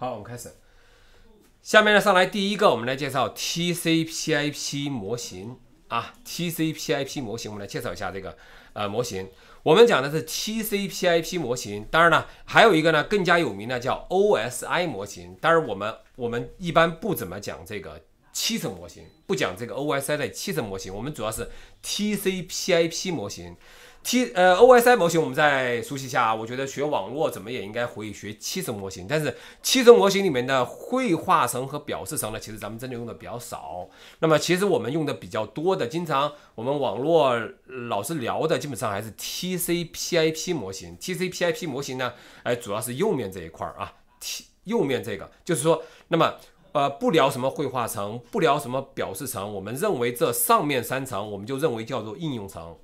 好，我们开始。下面呢，上来第一个，我们来介绍 TCP/IP 模型啊。TCP/IP 模型，我们来介绍一下这个呃模型。我们讲的是 TCP/IP 模型，当然呢，还有一个呢更加有名的叫 OSI 模型。但是我们我们一般不怎么讲这个七层模型，不讲这个 OSI 的七层模型。我们主要是 TCP/IP 模型。T 呃 OSI 模型，我们再熟悉一下，啊，我觉得学网络怎么也应该会学七层模型。但是七层模型里面的绘画层和表示层呢，其实咱们真的用的比较少。那么其实我们用的比较多的，经常我们网络老师聊的，基本上还是 TCP/IP 模型。TCP/IP 模型呢，哎，主要是右面这一块儿啊，右面这个就是说，那么呃不聊什么绘画层，不聊什么表示层，我们认为这上面三层，我们就认为叫做应用层。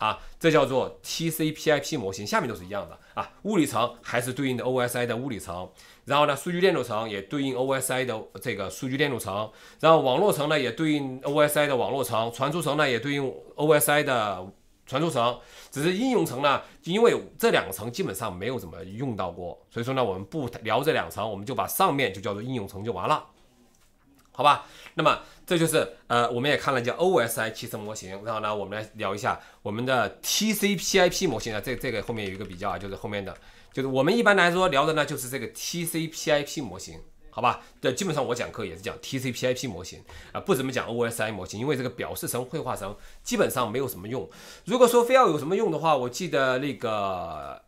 啊，这叫做 TCP/IP 模型，下面都是一样的啊。物理层还是对应的 OSI 的物理层，然后呢，数据链路层也对应 OSI 的这个数据链路层，然后网络层呢也对应 OSI 的网络层，传输层呢也对应 OSI 的传输层，只是应用层呢，因为这两个层基本上没有怎么用到过，所以说呢，我们不聊这两层，我们就把上面就叫做应用层就完了，好吧？那么这就是呃，我们也看了叫 OSI 协议模型，然后呢，我们来聊一下我们的 TCP/IP 模型啊，这这个后面有一个比较啊，就是后面的，就是我们一般来说聊的呢，就是这个 TCP/IP 模型，好吧？这基本上我讲课也是讲 TCP/IP 模型啊，不怎么讲 OSI 模型，因为这个表示层、绘画层基本上没有什么用。如果说非要有什么用的话，我记得那个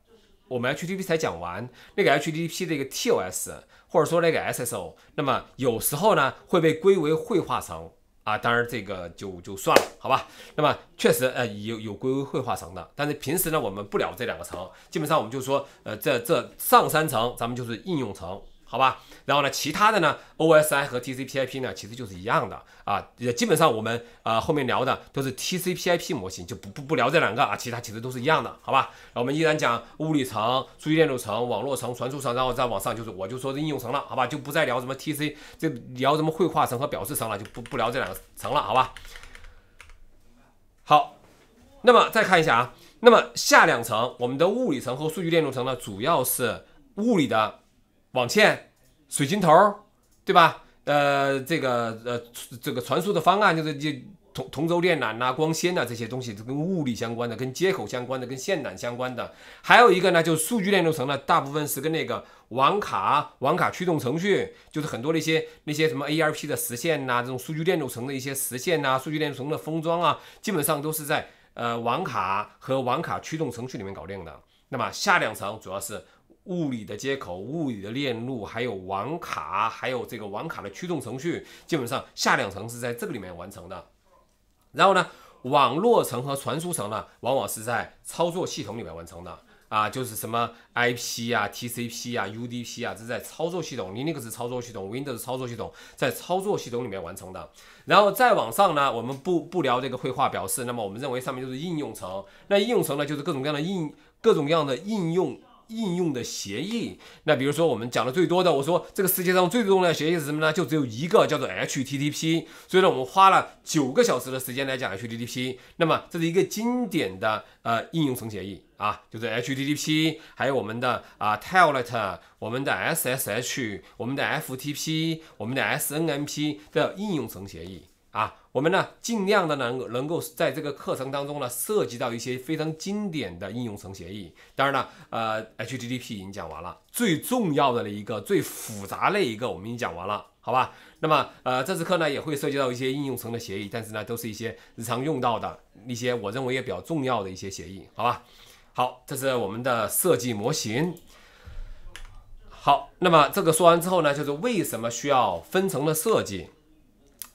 我们 HTTP 才讲完，那个 HTTP 的一个 TOS。或者说那个 SSO，那么有时候呢会被归为绘画层啊，当然这个就就算了，好吧？那么确实，呃，有有归为绘画层的，但是平时呢我们不聊这两个层，基本上我们就说，呃，这这上三层咱们就是应用层，好吧？然后呢，其他的呢，OSI 和 TCP/IP 呢，其实就是一样的啊，也基本上我们啊后面聊的都是 TCP/IP 模型，就不不不聊这两个啊，其他其实都是一样的，好吧？我们依然讲物理层、数据链路层、网络层、传输层，然后再往上就是我就说的应用层了，好吧？就不再聊什么 t c 这就聊什么绘画层和表示层了，就不不聊这两个层了，好吧？好，那么再看一下啊，那么下两层，我们的物理层和数据链路层呢，主要是物理的网线。水晶头儿，对吧？呃，这个呃，这个传输的方案就是就同同轴电缆呐、光纤呐这些东西，这跟物理相关的、跟接口相关的、跟线缆相关的。还有一个呢，就是数据链路层呢，大部分是跟那个网卡、网卡驱动程序，就是很多那些那些什么 ARP 的实现呐，这种数据链路层的一些实现呐、数据链路层的封装啊，基本上都是在呃网卡和网卡驱动程序里面搞定的。那么下两层主要是。物理的接口、物理的链路，还有网卡，还有这个网卡的驱动程序，基本上下两层是在这个里面完成的。然后呢，网络层和传输层呢，往往是在操作系统里面完成的啊，就是什么 IP 啊、TCP 啊、UDP 啊，这是在操作系统 Linux 操作系统、Windows 操作系统在操作系统里面完成的。然后再往上呢，我们不不聊这个绘画表示，那么我们认为上面就是应用层。那应用层呢，就是各种各样的应各种各样的应用。应用的协议，那比如说我们讲的最多的，我说这个世界上最重要的协议是什么呢？就只有一个叫做 HTTP，所以呢，我们花了九个小时的时间来讲 HTTP。那么这是一个经典的呃应用层协议啊，就是 HTTP，还有我们的啊 t e l e t 我们的 SSH，我们的 FTP，我们的 SNMP 的应用层协议啊。我们呢，尽量的能能够在这个课程当中呢，涉及到一些非常经典的应用层协议。当然了，呃，HTTP 已经讲完了，最重要的一个、最复杂的一个，我们已经讲完了，好吧？那么，呃，这次课呢也会涉及到一些应用层的协议，但是呢，都是一些日常用到的一些，我认为也比较重要的一些协议，好吧？好，这是我们的设计模型。好，那么这个说完之后呢，就是为什么需要分层的设计？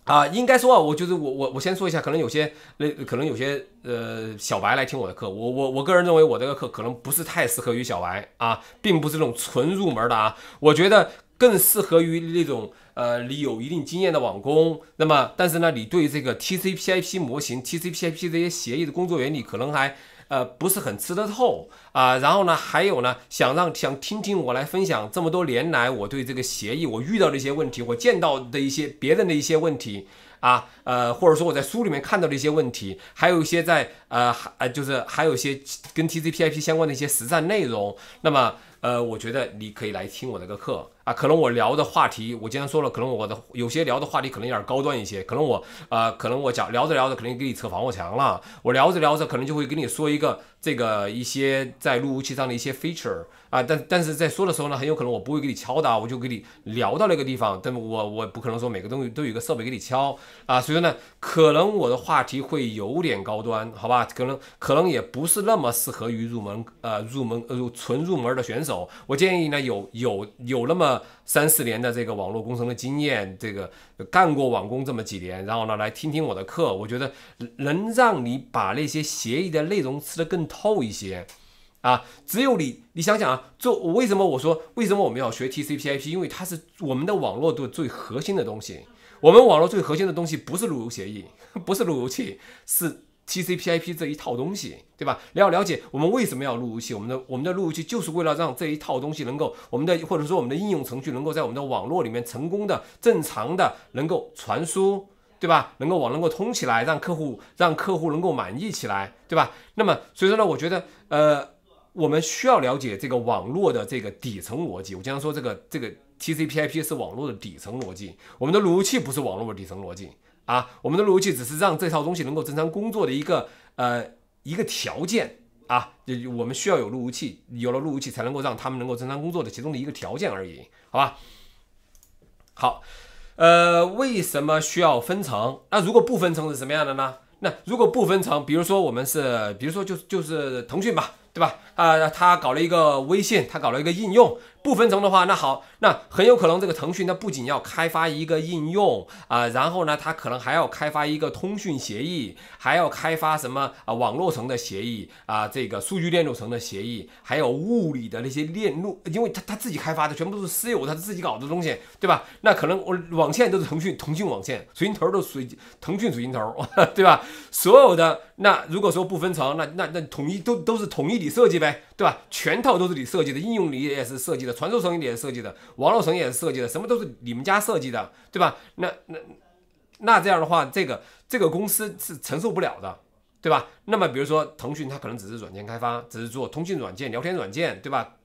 啊，应该说啊，我就是我我我先说一下，可能有些那可能有些呃小白来听我的课，我我我个人认为我这个课可能不是太适合于小白啊，并不是那种纯入门的啊，我觉得更适合于那种呃你有一定经验的网工。那么，但是呢，你对这个 TCP/IP 模型、TCP/IP 这些协议的工作原理可能还。呃，不是很吃得透啊。然后呢，还有呢，想让想听听我来分享这么多年来我对这个协议我遇到的一些问题，我见到的一些别人的一些问题。啊，呃，或者说我在书里面看到的一些问题，还有一些在呃，还呃，就是还有一些跟 TCP/IP 相关的一些实战内容。那么，呃，我觉得你可以来听我这个课啊。可能我聊的话题，我经常说了，可能我的有些聊的话题可能有点高端一些。可能我啊，可能我讲聊着聊着，可能给你扯防火墙了。我聊着聊着，可能就会跟你说一个这个一些在路由器上的一些 feature。啊，但但是在说的时候呢，很有可能我不会给你敲的，我就给你聊到那个地方。但我我不可能说每个东西都有一个设备给你敲啊，所以说呢，可能我的话题会有点高端，好吧？可能可能也不是那么适合于入门呃入门呃纯入门的选手。我建议呢，有有有那么三四年的这个网络工程的经验，这个干过网工这么几年，然后呢来听听我的课，我觉得能让你把那些协议的内容吃得更透一些。啊，只有你，你想想啊，做为什么我说为什么我们要学 TCP/IP？因为它是我们的网络的最核心的东西。我们网络最核心的东西不是路由协议，不是路由器，是 TCP/IP 这一套东西，对吧？你要了解我们为什么要路由器，我们的我们的路由器就是为了让这一套东西能够我们的或者说我们的应用程序能够在我们的网络里面成功的、正常的能够传输，对吧？能够网能够通起来，让客户让客户能够满意起来，对吧？那么所以说呢，我觉得呃。我们需要了解这个网络的这个底层逻辑。我经常说，这个这个 TCP/IP 是网络的底层逻辑。我们的路由器不是网络的底层逻辑啊，我们的路由器只是让这套东西能够正常工作的一个呃一个条件啊。我们需要有路由器，有了路由器才能够让他们能够正常工作的其中的一个条件而已，好吧？好，呃，为什么需要分层？那如果不分层是什么样的呢？那如果不分层，比如说我们是，比如说就就是腾讯吧。对吧？啊，他搞了一个微信，他搞了一个应用。不分层的话，那好，那很有可能这个腾讯，它不仅要开发一个应用啊，然后呢，它可能还要开发一个通讯协议，还要开发什么啊网络层的协议啊，这个数据链路层的协议，还有物理的那些链路，因为它它自己开发的全部都是私有，它自己搞的东西，对吧？那可能我网线都是腾讯，腾讯网线，水晶头都水腾讯水晶头，对吧？所有的那如果说不分层，那那那统一都都是统一你设计呗。对吧？全套都是你设计的，应用你也是设计的，传输层你也是设计的，网络层也是设计的，什么都是你们家设计的，对吧？那那那这样的话，这个这个公司是承受不了的，对吧？那么比如说腾讯，它可能只是软件开发，只是做通讯软件、聊天软件，对吧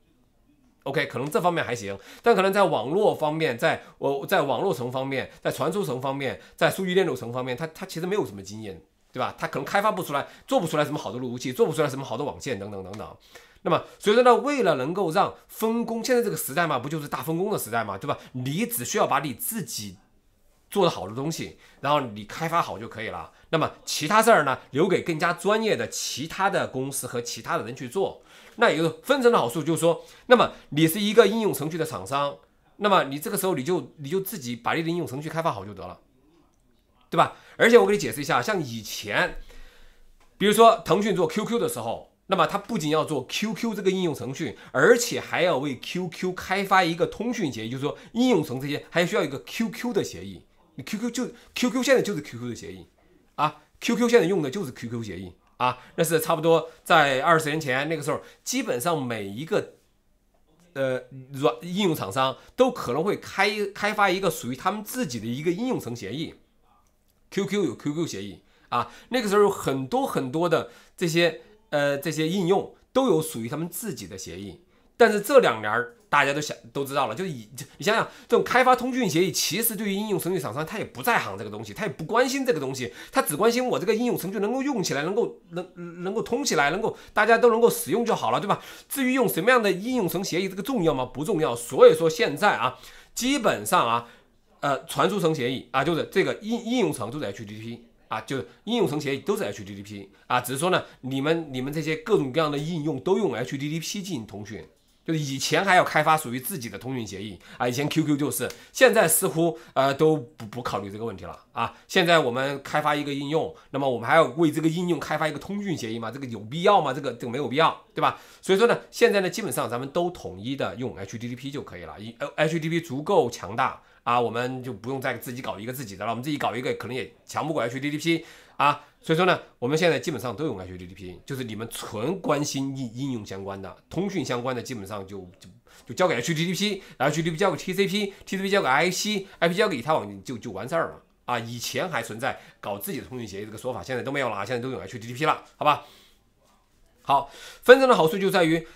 ？OK，可能这方面还行，但可能在网络方面，在我在网络层方面，在传输层方面，在数据链路层方面，它它其实没有什么经验，对吧？它可能开发不出来，做不出来什么好的路由器，做不出来什么好的网线，等等等等。那么，所以说呢，为了能够让分工，现在这个时代嘛，不就是大分工的时代嘛，对吧？你只需要把你自己做的好的东西，然后你开发好就可以了。那么其他事儿呢，留给更加专业的其他的公司和其他的人去做。那也有分成的好处，就是说，那么你是一个应用程序的厂商，那么你这个时候你就你就自己把你的应用程序开发好就得了，对吧？而且我给你解释一下，像以前，比如说腾讯做 QQ 的时候。那么它不仅要做 QQ 这个应用程序，而且还要为 QQ 开发一个通讯协议，就是说应用层这些还需要一个 QQ 的协议。你 QQ 就 QQ 现在就是 QQ 的协议啊，QQ 现在用的就是 QQ 协议啊，那是差不多在二十年前那个时候，基本上每一个呃软应用厂商都可能会开开发一个属于他们自己的一个应用层协议。QQ 有 QQ 协议啊，那个时候有很多很多的这些。呃，这些应用都有属于他们自己的协议，但是这两年大家都想都知道了，就是以你想想，这种开发通讯协议，其实对于应用程序厂商，他也不在行这个东西，他也不关心这个东西，他只关心我这个应用程序能够用起来，能够能能够通起来，能够大家都能够使用就好了，对吧？至于用什么样的应用层协议，这个重要吗？不重要。所以说现在啊，基本上啊，呃，传输层协议啊，就是这个应应用层都在 t t p 啊，就应用层协议都是 HTTP 啊，只是说呢，你们你们这些各种各样的应用都用 HTTP 进行通讯，就是以前还要开发属于自己的通讯协议啊，以前 QQ 就是，现在似乎呃都不不考虑这个问题了啊。现在我们开发一个应用，那么我们还要为这个应用开发一个通讯协议吗？这个有必要吗？这个这个没有必要，对吧？所以说呢，现在呢，基本上咱们都统一的用 HTTP 就可以了，呃 HTTP 足够强大。啊，我们就不用再自己搞一个自己的了，我们自己搞一个可能也强不过 HTTP 啊，所以说呢，我们现在基本上都有 HTTP，就是你们纯关心应应用相关的、通讯相关的，基本上就就就交给 HTTP，然后 HTTP 交给 TCP，TCP 交给 IP，IP 交给以太网就就完事儿了啊。以前还存在搞自己的通讯协议这个说法，现在都没有了，现在都用 HTTP 了，好吧？好，分层的好处就在于，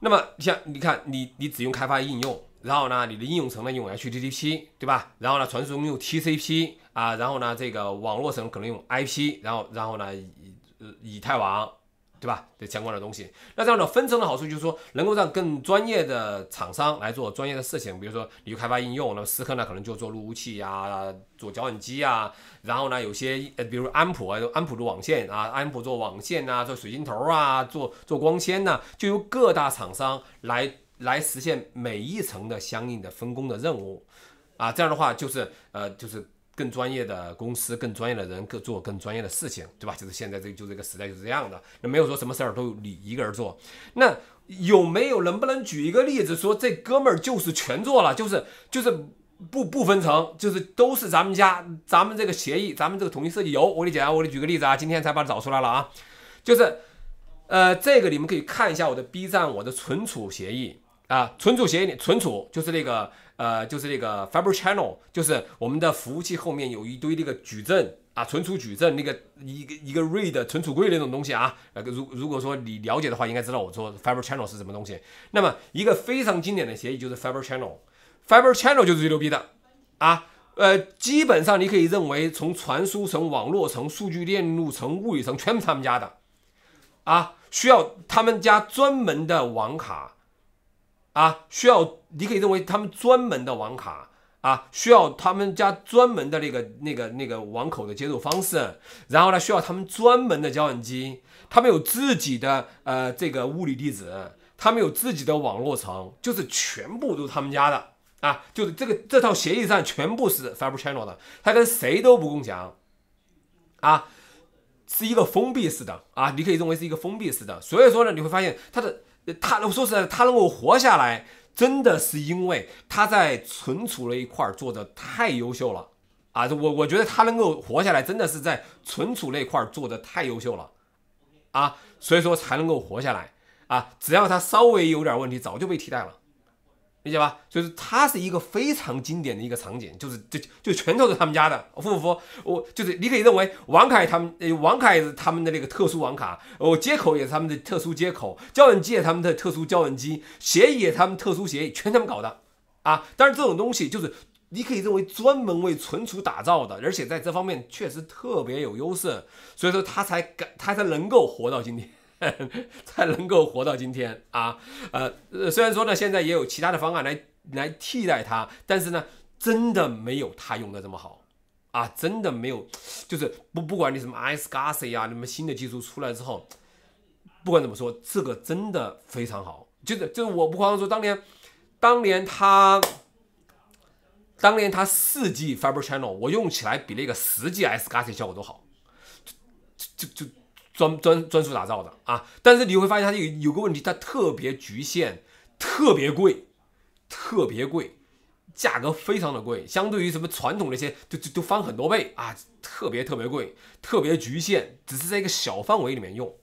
那么像你看，你你只用开发应用。然后呢，你的应用层呢用 HTTP，对吧？然后呢，传输用 TCP 啊，然后呢，这个网络层可能用 IP，然后，然后呢，以以太网，对吧？这相关的东西。那这样的分层的好处就是说，能够让更专业的厂商来做专业的事情，比如说，你就开发应用，那么思科呢可能就做路由器呀，做交换机啊，然后呢，有些呃，比如安普，安普做网线啊，安普做网线啊，做水晶头啊，做做光纤呐，就由各大厂商来。来实现每一层的相应的分工的任务，啊，这样的话就是呃就是更专业的公司更专业的人各做更专业的事情，对吧？就是现在这就这个时代就是这样的，那没有说什么事儿都你一个人做，那有没有能不能举一个例子说这哥们儿就是全做了，就是就是不不分层，就是都是咱们家咱们这个协议咱们这个统一设计由我给你讲啊，我给你举个例子啊，今天才把它找出来了啊，就是呃这个你们可以看一下我的 B 站我的存储协议。啊，存储协议，存储就是那个，呃，就是那个 fiber channel，就是我们的服务器后面有一堆那个矩阵啊，存储矩阵那个一个一个 read 存储柜那种东西啊。呃，如如果说你了解的话，应该知道我说 fiber channel 是什么东西。那么一个非常经典的协议就是 fiber channel，fiber channel 就是最牛逼的啊。呃，基本上你可以认为从传输层、网络层、数据链路层、物理层，全部他们家的啊，需要他们家专门的网卡。啊，需要你可以认为他们专门的网卡啊，需要他们家专门的那个那个那个网口的接入方式，然后呢，需要他们专门的交换机，他们有自己的呃这个物理地址，他们有自己的网络层，就是全部都是他们家的啊，就是这个这套协议上全部是 fiber channel 的，它跟谁都不共享，啊，是一个封闭式的啊，你可以认为是一个封闭式的，所以说呢，你会发现它的。他能，说实在，他能够活下来，真的是因为他在存储那一块做的太优秀了啊！我我觉得他能够活下来，真的是在存储那一块做的太优秀了啊，所以说才能够活下来啊！只要他稍微有点问题，早就被替代了。理解吧？就是它是一个非常经典的一个场景，就是就就全都是他们家的，服不服？我就是你可以认为王凯他们呃，凯卡是他们的那个特殊网卡，哦，接口也是他们的特殊接口，交换机也是他们的特殊交换机，协议也他们特殊协议，全他们搞的啊！但是这种东西就是你可以认为专门为存储打造的，而且在这方面确实特别有优势，所以说他才敢，他才能够活到今天。才能够活到今天啊！呃，虽然说呢，现在也有其他的方案来来替代它，但是呢，真的没有它用的这么好啊！真的没有，就是不不管你什么 i Sgase 啊，什么新的技术出来之后，不管怎么说，这个真的非常好。就是就是，我不光说，当年当年它当年它四 G Fiber Channel，我用起来比那个十 G Sgase 效果都好，就就就。专专专属打造的啊，但是你会发现它有有个问题，它特别局限，特别贵，特别贵，价格非常的贵，相对于什么传统那些，就就都翻很多倍啊，特别特别贵，特别局限，只是在一个小范围里面用，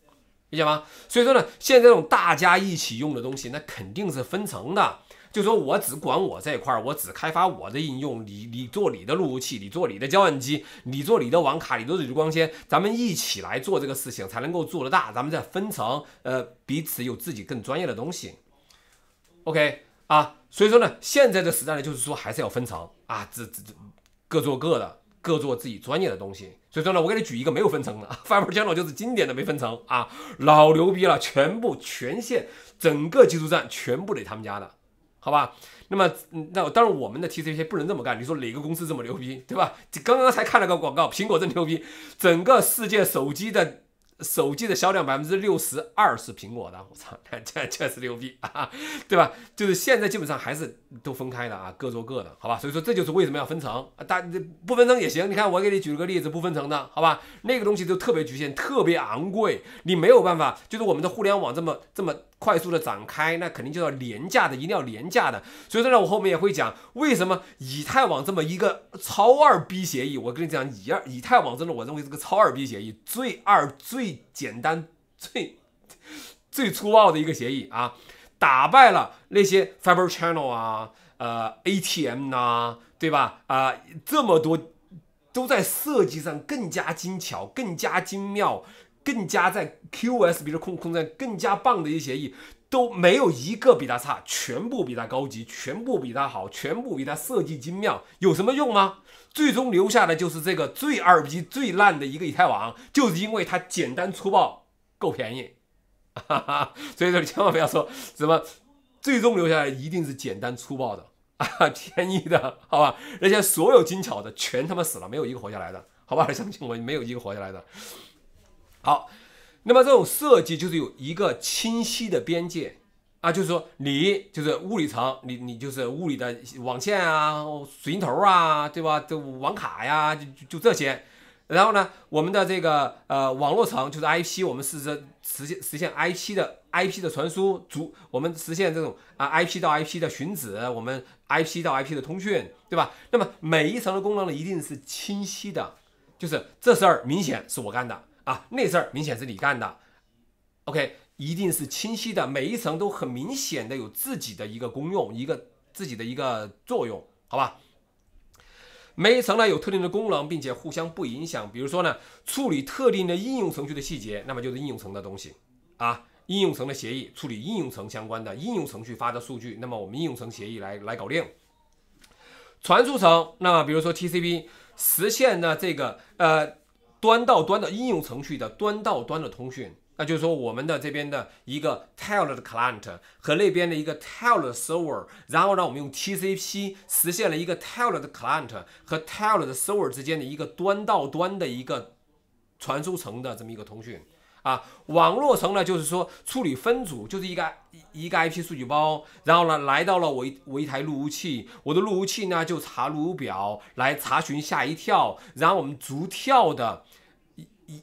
理解吗？所以说呢，现在这种大家一起用的东西，那肯定是分层的。就说我只管我这块儿，我只开发我的应用。你你做你的路由器，你做你的交换机，你做你的网卡，你做你的光纤。咱们一起来做这个事情，才能够做得大。咱们再分成，呃，彼此有自己更专业的东西。OK 啊，所以说呢，现在的时代呢，就是说还是要分层啊，这这这各做各的，各做自己专业的东西。所以说呢，我给你举一个没有分层的，Fiber Channel 就是经典的没分层啊，老牛逼了，全部全线整个技术站全部得他们家的。好吧，那么，那当然我们的 T C P 不能这么干。你说哪个公司这么牛逼，对吧？刚刚才看了个广告，苹果真牛逼，整个世界手机的手机的销量百分之六十二是苹果的。我操，这确实牛逼啊，对吧？就是现在基本上还是都分开的啊，各做各的，好吧？所以说这就是为什么要分成，但不分成也行。你看我给你举了个例子，不分成的好吧？那个东西就特别局限，特别昂贵，你没有办法。就是我们的互联网这么这么。快速的展开，那肯定就要廉价的，一定要廉价的。所以说呢，我后面也会讲为什么以太网这么一个超二逼协议。我跟你讲，以二以太网真的，我认为是个超二逼协议，最二、最简单、最最粗暴的一个协议啊！打败了那些 Fiber Channel 啊、呃 ATM 呐，对吧？啊，这么多都在设计上更加精巧、更加精妙。更加在 QS 比如说空空战更加棒的一些协议，都没有一个比它差，全部比它高级，全部比它好，全部比它设计精妙，有什么用吗？最终留下的就是这个最二逼、最烂的一个以太网，就是因为它简单粗暴，够便宜，哈哈。所以说，你千万不要说什么，最终留下来一定是简单粗暴的啊，便宜的，好吧？那些所有精巧的全他妈死了，没有一个活下来的，好吧？相信我，没有一个活下来的。好，那么这种设计就是有一个清晰的边界啊，就是说你就是物理层，你你就是物理的网线啊、水晶头啊，对吧？就网卡呀，就就这些。然后呢，我们的这个呃网络层就是 I P，我们是实实现实现 I P 的 I P 的传输，主我们实现这种啊 I P 到 I P 的寻址，我们 I P 到 I P 的通讯，对吧？那么每一层的功能呢，一定是清晰的，就是这事儿明显是我干的。啊，那事儿明显是你干的，OK，一定是清晰的，每一层都很明显的有自己的一个功用，一个自己的一个作用，好吧？每一层呢有特定的功能，并且互相不影响。比如说呢，处理特定的应用程序的细节，那么就是应用层的东西啊，应用层的协议处理应用层相关的应用程序发的数据，那么我们应用层协议来来搞定。传输层，那么比如说 TCP 实现呢这个呃。端到端的应用程序的端到端的通讯，那就是说我们的这边的一个 Telnet client 和那边的一个 Telnet server，然后呢，我们用 TCP 实现了一个 Telnet client 和 Telnet server 之间的一个端到端的一个传输层的这么一个通讯。啊，网络层呢，就是说处理分组，就是一个一个 IP 数据包，然后呢，来到了我一我一台路由器，我的路由器呢就查路由表来查询下一跳，然后我们逐跳的。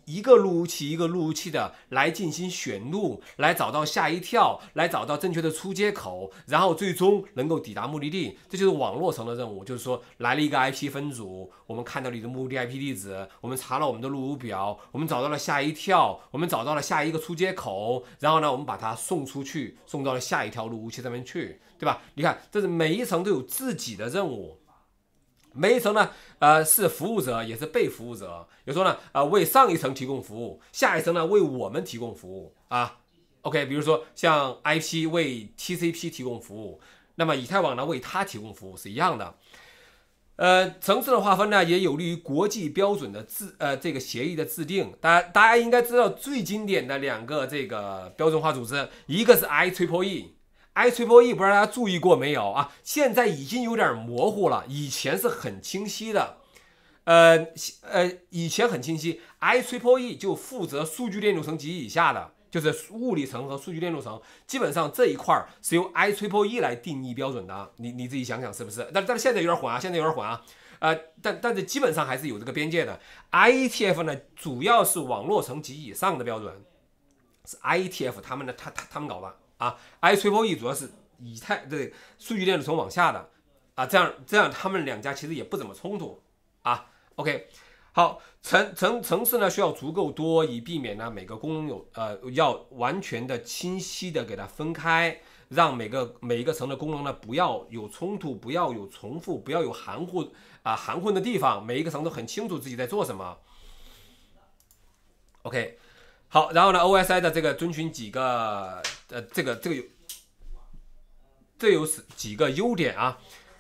一一个路由器一个路由器的来进行选路，来找到下一跳，来找到正确的出接口，然后最终能够抵达目的地。这就是网络层的任务，就是说来了一个 IP 分组，我们看到你的目的 IP 地址，我们查了我们的路由表，我们找到了下一跳，我们找到了下一个出接口，然后呢，我们把它送出去，送到了下一条路由器上面去，对吧？你看，这是每一层都有自己的任务。每一层呢，呃，是服务者也是被服务者，比如说呢，呃，为上一层提供服务，下一层呢为我们提供服务啊。OK，比如说像 IP 为 TCP 提供服务，那么以太网呢为它提供服务是一样的。呃，层次的划分呢也有利于国际标准的制呃这个协议的制定。大家大家应该知道最经典的两个这个标准化组织，一个是 i e e I Triple E 不知道大家注意过没有啊？现在已经有点模糊了，以前是很清晰的。呃呃，以前很清晰，I Triple E 就负责数据链路层及以下的，就是物理层和数据链路层。基本上这一块儿是由 I Triple E 来定义标准的。你你自己想想是不是？但但是现在有点混啊，现在有点混啊。呃，但但是基本上还是有这个边界的。IETF 呢，主要是网络层及以上的标准，是 IETF 他们的他他他们搞的。啊，I t r e E 主要是以太对数据链是从往下的，啊，这样这样他们两家其实也不怎么冲突，啊，OK，好层层层次呢需要足够多，以避免呢每个功能有呃要完全的清晰的给它分开，让每个每一个层的功能呢不要有冲突，不要有重复，不要有含混啊含混的地方，每一个层都很清楚自己在做什么，OK，好，然后呢 OSI 的这个遵循几个。呃，这个这个有，这有是几个优点啊？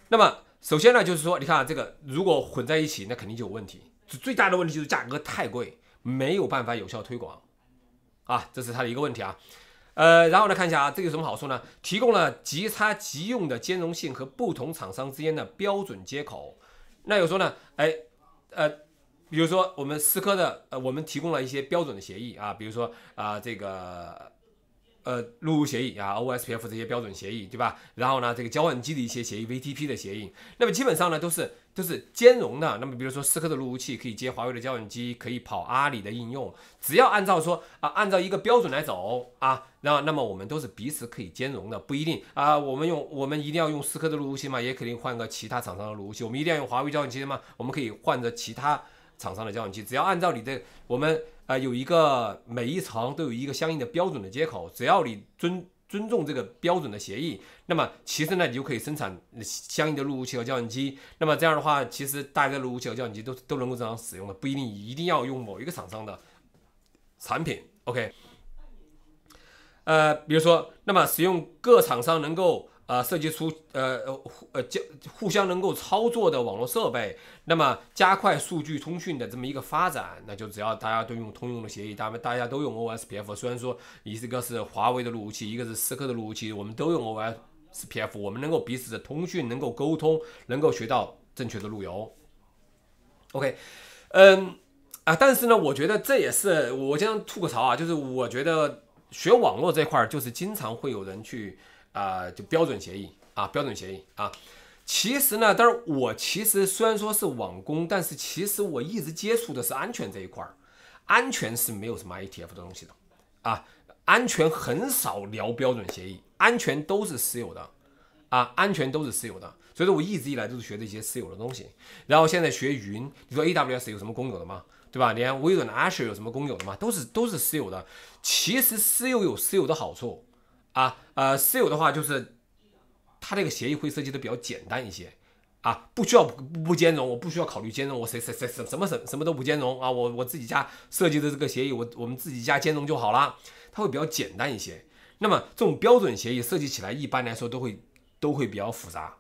那么首先呢，就是说，你看这个，如果混在一起，那肯定就有问题。最大的问题就是价格太贵，没有办法有效推广，啊，这是它的一个问题啊。呃，然后来看一下啊，这有什么好处呢？提供了即插即用的兼容性和不同厂商之间的标准接口。那有时候呢，哎，呃，比如说我们思科的，呃，我们提供了一些标准的协议啊，比如说啊，这个。呃，路由协议啊，OSPF 这些标准协议，对吧？然后呢，这个交换机的一些协议，VTP 的协议，那么基本上呢，都是都是兼容的。那么比如说，思科的路由器可以接华为的交换机，可以跑阿里的应用，只要按照说啊，按照一个标准来走啊，那那么我们都是彼此可以兼容的，不一定啊。我们用我们一定要用思科的路由器嘛，也肯定换个其他厂商的路由器。我们一定要用华为交换机的嘛，我们可以换着其他。厂商的交换机，只要按照你的，我们呃有一个每一层都有一个相应的标准的接口，只要你尊尊重这个标准的协议，那么其实呢，你就可以生产相应的路由器和交换机。那么这样的话，其实大家的路由器和交换机都都能够正常使用了，不一定一定要用某一个厂商的产品。OK，呃，比如说，那么使用各厂商能够。呃，设计出呃呃互呃交互相能够操作的网络设备，那么加快数据通讯的这么一个发展，那就只要大家都用通用的协议，咱们大家都用 OSPF，虽然说一个是华为的路由器，一个是思科的路由器，我们都用 OSPF，我们能够彼此的通讯，能够沟通，能够学到正确的路由。OK，嗯啊，但是呢，我觉得这也是我经常吐个槽啊，就是我觉得学网络这块儿，就是经常会有人去。啊，就标准协议啊，标准协议啊。其实呢，但是我其实虽然说是网工，但是其实我一直接触的是安全这一块儿。安全是没有什么 a t f 的东西的啊，安全很少聊标准协议，安全都是私有的啊，安全都是私有的。所以说我一直以来都是学这些私有的东西，然后现在学云，你说 AWS 有什么公有的吗？对吧？连微软的 Azure 有什么公有的吗？都是都是私有的。其实私有有私有的好处。啊，呃，私有的话就是，它这个协议会设计的比较简单一些，啊，不需要不兼容，我不需要考虑兼容，我谁谁谁什什么什什么都不兼容啊，我我自己家设计的这个协议，我我们自己家兼容就好了，它会比较简单一些。那么这种标准协议设计起来一般来说都会都会比较复杂。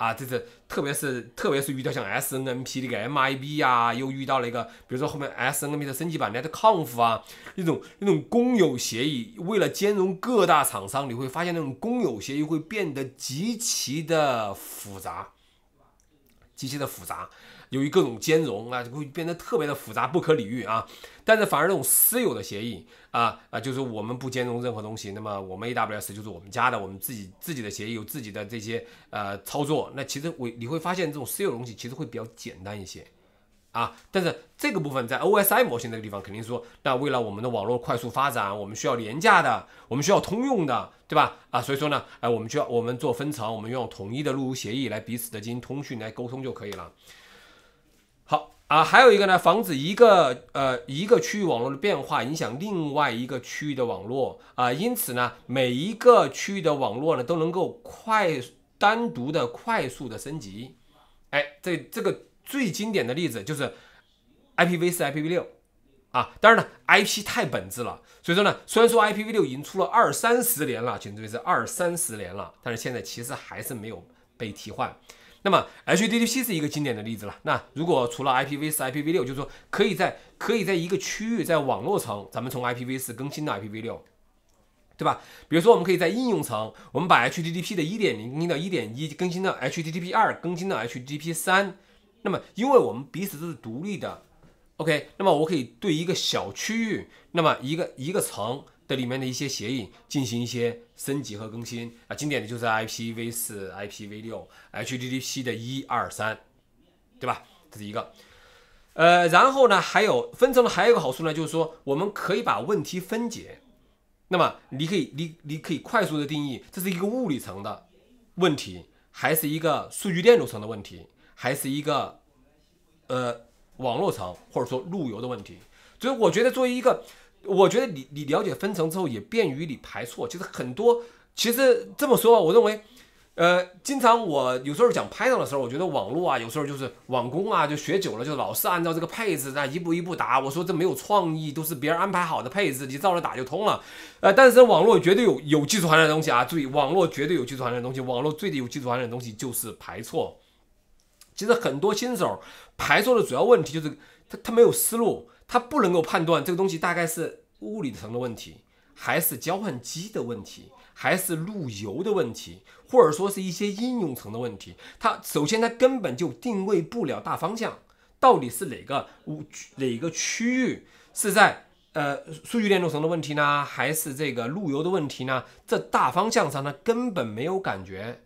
啊，这是特别是特别是遇到像 SNMP 那个 MIB 啊，又遇到了一个，比如说后面 SNMP 的升级版那 t CONF 啊，那种那种公有协议，为了兼容各大厂商，你会发现那种公有协议会变得极其的复杂，极其的复杂，由于各种兼容啊，就会变得特别的复杂，不可理喻啊。但是反而那种私有的协议啊啊，就是我们不兼容任何东西。那么我们 AWS 就是我们家的，我们自己自己的协议，有自己的这些呃操作。那其实我你会发现，这种私有东西其实会比较简单一些啊。但是这个部分在 OSI 模型那个地方，肯定说，那为了我们的网络快速发展，我们需要廉价的，我们需要通用的，对吧？啊，所以说呢，哎，我们需要我们做分层，我们用统一的路由协议来彼此的进行通讯来沟通就可以了。好。啊，还有一个呢，防止一个呃一个区域网络的变化影响另外一个区域的网络啊，因此呢，每一个区域的网络呢都能够快单独的快速的升级。哎，这这个最经典的例子就是 IPv4、IPv6 啊，当然了 i p 太本质了，所以说呢，虽然说 IPv6 已经出了二三十年了，简称为是二三十年了，但是现在其实还是没有被替换。那么 HTTP 是一个经典的例子了。那如果除了 IPv4、IPv6，就是说可以在可以在一个区域，在网络层，咱们从 IPv4 更新到 IPv6，对吧？比如说我们可以在应用层，我们把 HTTP 的1.0更新到1.1，更新到 HTTP 2，更新到 HTTP 3。那么，因为我们彼此都是独立的。OK，那么我可以对一个小区域，那么一个一个层的里面的一些协议进行一些升级和更新啊。经典的就是 IPv 四、IPv 六、HTTP 的一二三，对吧？这是一个。呃，然后呢，还有分层的还有一个好处呢，就是说我们可以把问题分解。那么你可以，你你可以快速的定义这是一个物理层的问题，还是一个数据链路层的问题，还是一个呃。网络层或者说路由的问题，所以我觉得作为一个，我觉得你你了解分层之后也便于你排错。其实很多，其实这么说吧，我认为，呃，经常我有时候讲拍照的时候，我觉得网络啊，有时候就是网工啊，就学久了就老是按照这个配置在一步一步打。我说这没有创意，都是别人安排好的配置，你照着打就通了。呃，但是网络绝对有有技术含量的东西啊，注意，网络绝对有技术含量的东西，网络最得有技术含量的东西就是排错。其实很多新手排座的主要问题就是他他没有思路，他不能够判断这个东西大概是物理层的问题，还是交换机的问题，还是路由的问题，或者说是一些应用层的问题。他首先他根本就定位不了大方向，到底是哪个物哪个区域是在呃数据链路层的问题呢，还是这个路由的问题呢？这大方向上呢根本没有感觉。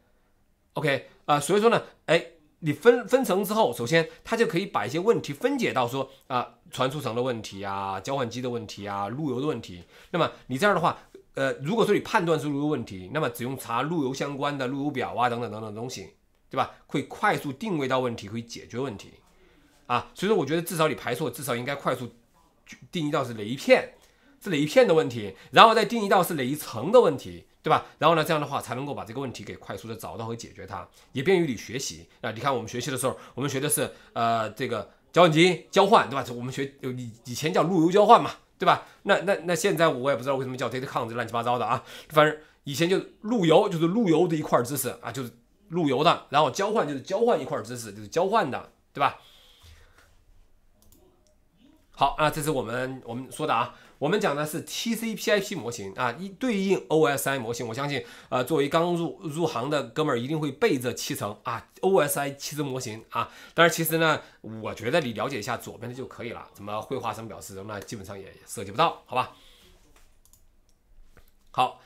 OK 啊，所以说呢，哎。你分分层之后，首先它就可以把一些问题分解到说啊传输层的问题啊、交换机的问题啊、路由的问题。那么你这样的话，呃，如果说你判断是路由问题，那么只用查路由相关的路由表啊等等等等东西，对吧？会快速定位到问题，可以解决问题。啊，所以说我觉得至少你排错，至少应该快速定义到是哪一片，是哪一片的问题，然后再定义到是哪一层的问题。对吧？然后呢？这样的话才能够把这个问题给快速的找到和解决它，也便于你学习啊！你看我们学习的时候，我们学的是呃这个交换机交换，对吧？我们学以以前叫路由交换嘛，对吧？那那那现在我我也不知道为什么叫 Data Con 这乱七八糟的啊！反正以前就路由就是路由的一块知识啊，就是路由的，然后交换就是交换一块知识，就是交换的，对吧？好啊，这是我们我们说的啊。我们讲的是 TCP/IP 模型啊，一对应 OSI 模型。我相信，呃，作为刚入入行的哥们儿，一定会背这七层啊，OSI 七层模型啊。但是其实呢，我觉得你了解一下左边的就可以了，什么绘画、什么表示什么，那基本上也涉及不到，好吧？好，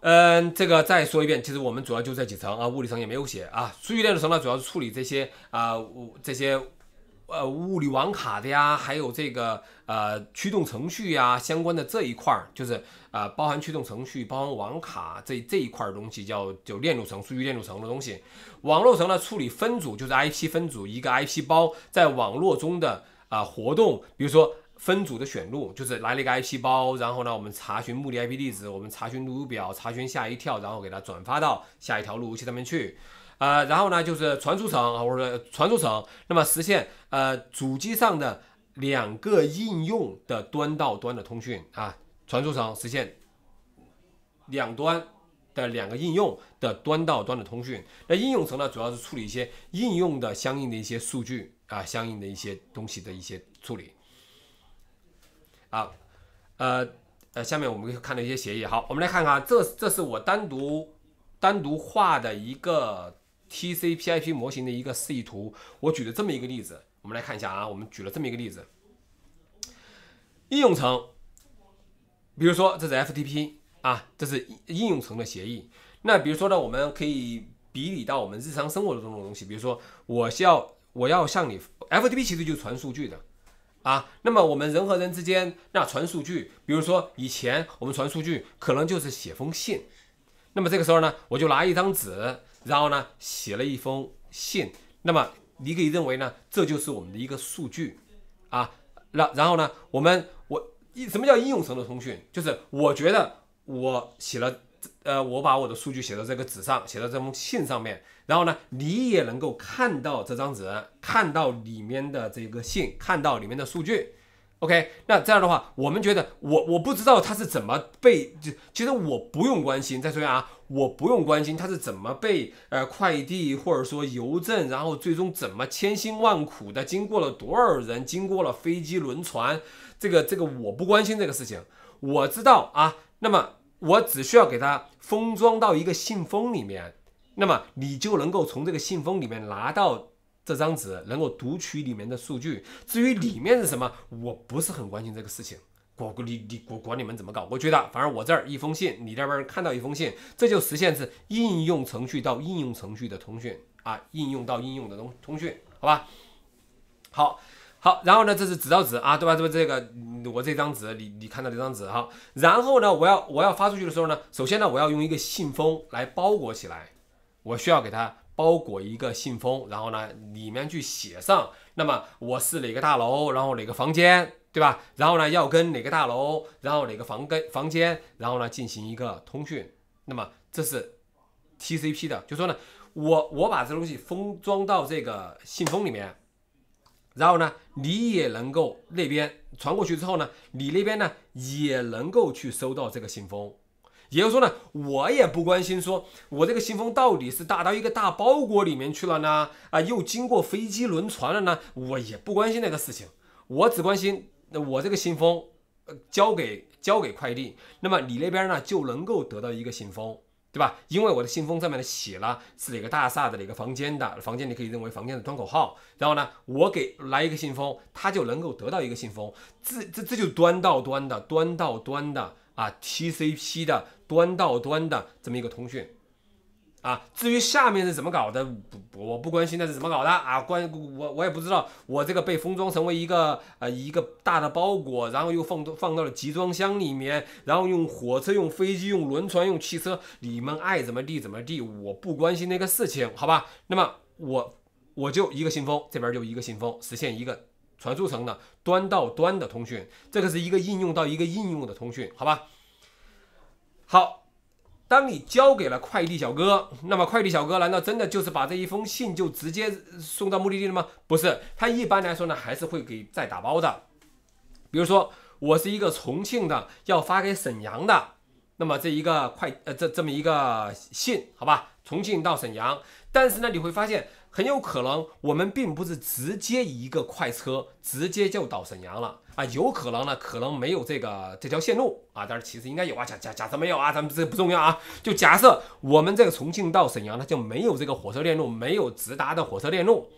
嗯，这个再说一遍，其实我们主要就这几层啊，物理层也没有写啊，数据链时层呢，主要是处理这些啊，这些。呃，物理网卡的呀，还有这个呃驱动程序呀，相关的这一块儿，就是呃包含驱动程序、包含网卡这这一块儿东西，叫就链路层、数据链路层的东西。网络层呢，处理分组，就是 IP 分组，一个 IP 包在网络中的啊活动，比如说分组的选路，就是来了一个 IP 包，然后呢我们查询目的 IP 地址，我们查询路由表，查询下一跳，然后给它转发到下一条路由器上面去。呃，然后呢，就是传输层啊，或者传输层，那么实现呃主机上的两个应用的端到端的通讯啊，传输层实现两端的两个应用的端到端的通讯。那应用层呢，主要是处理一些应用的相应的一些数据啊，相应的一些东西的一些处理。啊，呃呃，下面我们看了一些协议。好，我们来看看这这是我单独单独画的一个。TCP/IP 模型的一个示意图，我举了这么一个例子，我们来看一下啊。我们举了这么一个例子，应用层，比如说这是 FTP 啊，这是应用层的协议。那比如说呢，我们可以比拟到我们日常生活的这种东西，比如说我需要我要向你 FTP 其实就传数据的啊。那么我们人和人之间那传数据，比如说以前我们传数据可能就是写封信，那么这个时候呢，我就拿一张纸。然后呢，写了一封信。那么你可以认为呢，这就是我们的一个数据啊。那然后呢，我们我什么叫应用层的通讯？就是我觉得我写了，呃，我把我的数据写到这个纸上，写到这封信上面。然后呢，你也能够看到这张纸，看到里面的这个信，看到里面的数据。OK，那这样的话，我们觉得我我不知道它是怎么被就其实我不用关心。再说一遍啊，我不用关心它是怎么被呃快递或者说邮政，然后最终怎么千辛万苦的经过了多少人，经过了飞机、轮船，这个这个我不关心这个事情。我知道啊，那么我只需要给它封装到一个信封里面，那么你就能够从这个信封里面拿到。这张纸能够读取里面的数据，至于里面是什么，我不是很关心这个事情。管管你你管管你们怎么搞，我觉得，反正我这儿一封信，你这边看到一封信，这就实现是应用程序到应用程序的通讯啊，应用到应用的通通讯，好吧？好，好，然后呢，这是纸到纸啊，对吧？这个这个，我这张纸，你你看到这张纸哈，然后呢，我要我要发出去的时候呢，首先呢，我要用一个信封来包裹起来，我需要给它。包裹一个信封，然后呢，里面去写上，那么我是哪个大楼，然后哪个房间，对吧？然后呢，要跟哪个大楼，然后哪个房跟房间，然后呢，进行一个通讯。那么这是 T C P 的，就说呢，我我把这东西封装到这个信封里面，然后呢，你也能够那边传过去之后呢，你那边呢也能够去收到这个信封。也就是说呢，我也不关心，说我这个信封到底是打到一个大包裹里面去了呢，啊，又经过飞机、轮船了呢，我也不关心那个事情，我只关心，我这个信封交给交给快递，那么你那边呢就能够得到一个信封，对吧？因为我的信封上面的写了是哪个大厦的哪个房间的，房间你可以认为房间的端口号，然后呢，我给来一个信封，他就能够得到一个信封，这这这就端到端的，端到端的。啊，TCP 的端到端的这么一个通讯，啊，至于下面是怎么搞的，不，我不关心那是怎么搞的啊，关我我也不知道，我这个被封装成为一个呃一个大的包裹，然后又放放到了集装箱里面，然后用火车、用飞机、用轮船、用汽车，你们爱怎么地怎么地，我不关心那个事情，好吧？那么我我就一个信封，这边就一个信封，实现一个。传输层呢，端到端的通讯，这个是一个应用到一个应用的通讯，好吧？好，当你交给了快递小哥，那么快递小哥难道真的就是把这一封信就直接送到目的地了吗？不是，他一般来说呢，还是会给再打包的。比如说，我是一个重庆的，要发给沈阳的，那么这一个快呃这这么一个信，好吧？重庆到沈阳，但是呢，你会发现。很有可能我们并不是直接一个快车直接就到沈阳了啊，有可能呢，可能没有这个这条线路啊。但是其实应该有啊，假假假设没有啊，咱们这不重要啊。就假设我们这个重庆到沈阳，它就没有这个火车链路，没有直达的火车链路，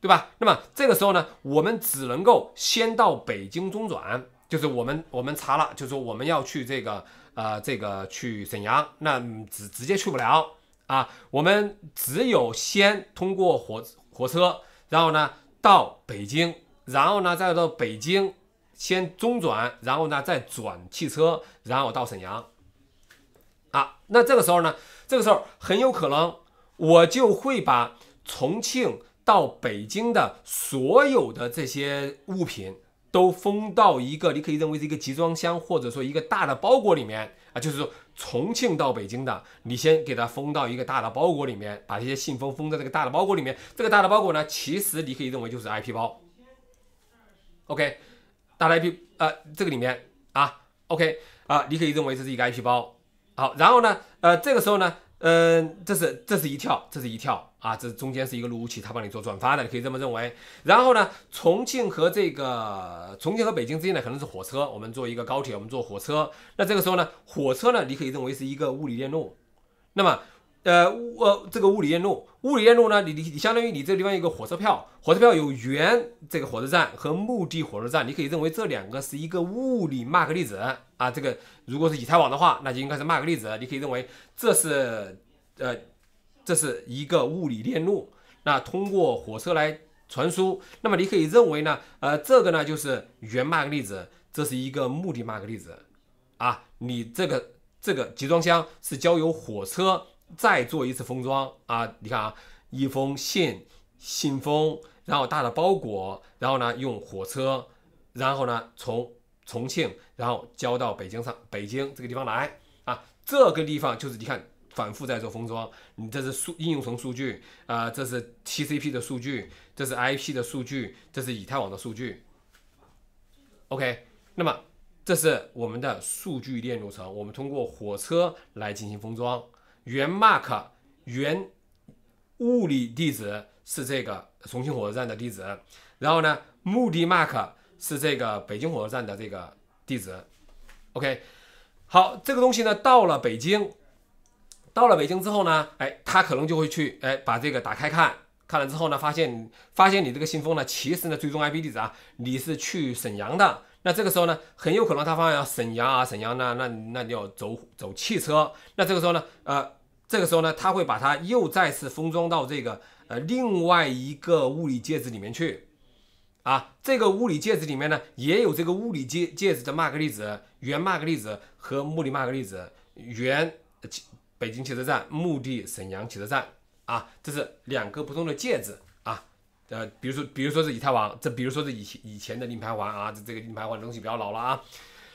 对吧？那么这个时候呢，我们只能够先到北京中转。就是我们我们查了，就说我们要去这个呃这个去沈阳，那直直接去不了。啊，我们只有先通过火火车，然后呢到北京，然后呢再到北京先中转，然后呢再转汽车，然后到沈阳。啊，那这个时候呢，这个时候很有可能我就会把重庆到北京的所有的这些物品都封到一个，你可以认为是一个集装箱或者说一个大的包裹里面啊，就是说。重庆到北京的，你先给他封到一个大的包裹里面，把这些信封封在这个大的包裹里面。这个大的包裹呢，其实你可以认为就是 IP 包，OK，大的 IP，呃，这个里面啊，OK 啊，你可以认为这是一个 IP 包。好，然后呢，呃，这个时候呢。嗯，这是这是一跳，这是一跳啊，这中间是一个路由器，它帮你做转发的，你可以这么认为。然后呢，重庆和这个重庆和北京之间呢，可能是火车，我们坐一个高铁，我们坐火车。那这个时候呢，火车呢，你可以认为是一个物理电路。那么，呃，物呃，这个物理电路，物理电路呢，你你你相当于你这个地方有个火车票，火车票有原这个火车站和目的火车站，你可以认为这两个是一个物理 Mark 粒子。啊，这个如果是以太网的话，那就应该是 MAC 粒子。你可以认为这是，呃，这是一个物理链路，那通过火车来传输。那么你可以认为呢，呃，这个呢就是原 MAC 粒子，这是一个目的 MAC 粒子。啊，你这个这个集装箱是交由火车再做一次封装啊。你看啊，一封信信封，然后大的包裹，然后呢用火车，然后呢从。重庆，然后交到北京上北京这个地方来啊，这个地方就是你看反复在做封装，你这是数应用层数据啊，这是 TCP 的数据，这是 IP 的数据，这是以太网的数据。OK，那么这是我们的数据链路层，我们通过火车来进行封装，原 MAC 原物理地址是这个重庆火车站的地址，然后呢，目的 MAC。是这个北京火车站的这个地址，OK，好，这个东西呢到了北京，到了北京之后呢，哎，他可能就会去，哎，把这个打开看，看了之后呢，发现发现你这个信封呢，其实呢最终 IP 地址啊，你是去沈阳的，那这个时候呢，很有可能他发现沈阳啊，沈阳那那那要走走汽车，那这个时候呢，呃，这个时候呢，他会把它又再次封装到这个呃另外一个物理介质里面去。啊，这个物理戒指里面呢，也有这个物理戒戒指的 m a mark 丽子原 m a mark 丽子和目的 m a mark 丽子，原北京汽车站目的沈阳汽车站啊，这是两个不同的戒指啊。呃，比如说，比如说是以太网，这比如说是以以前的令牌环啊，这这个令牌环东西比较老了啊。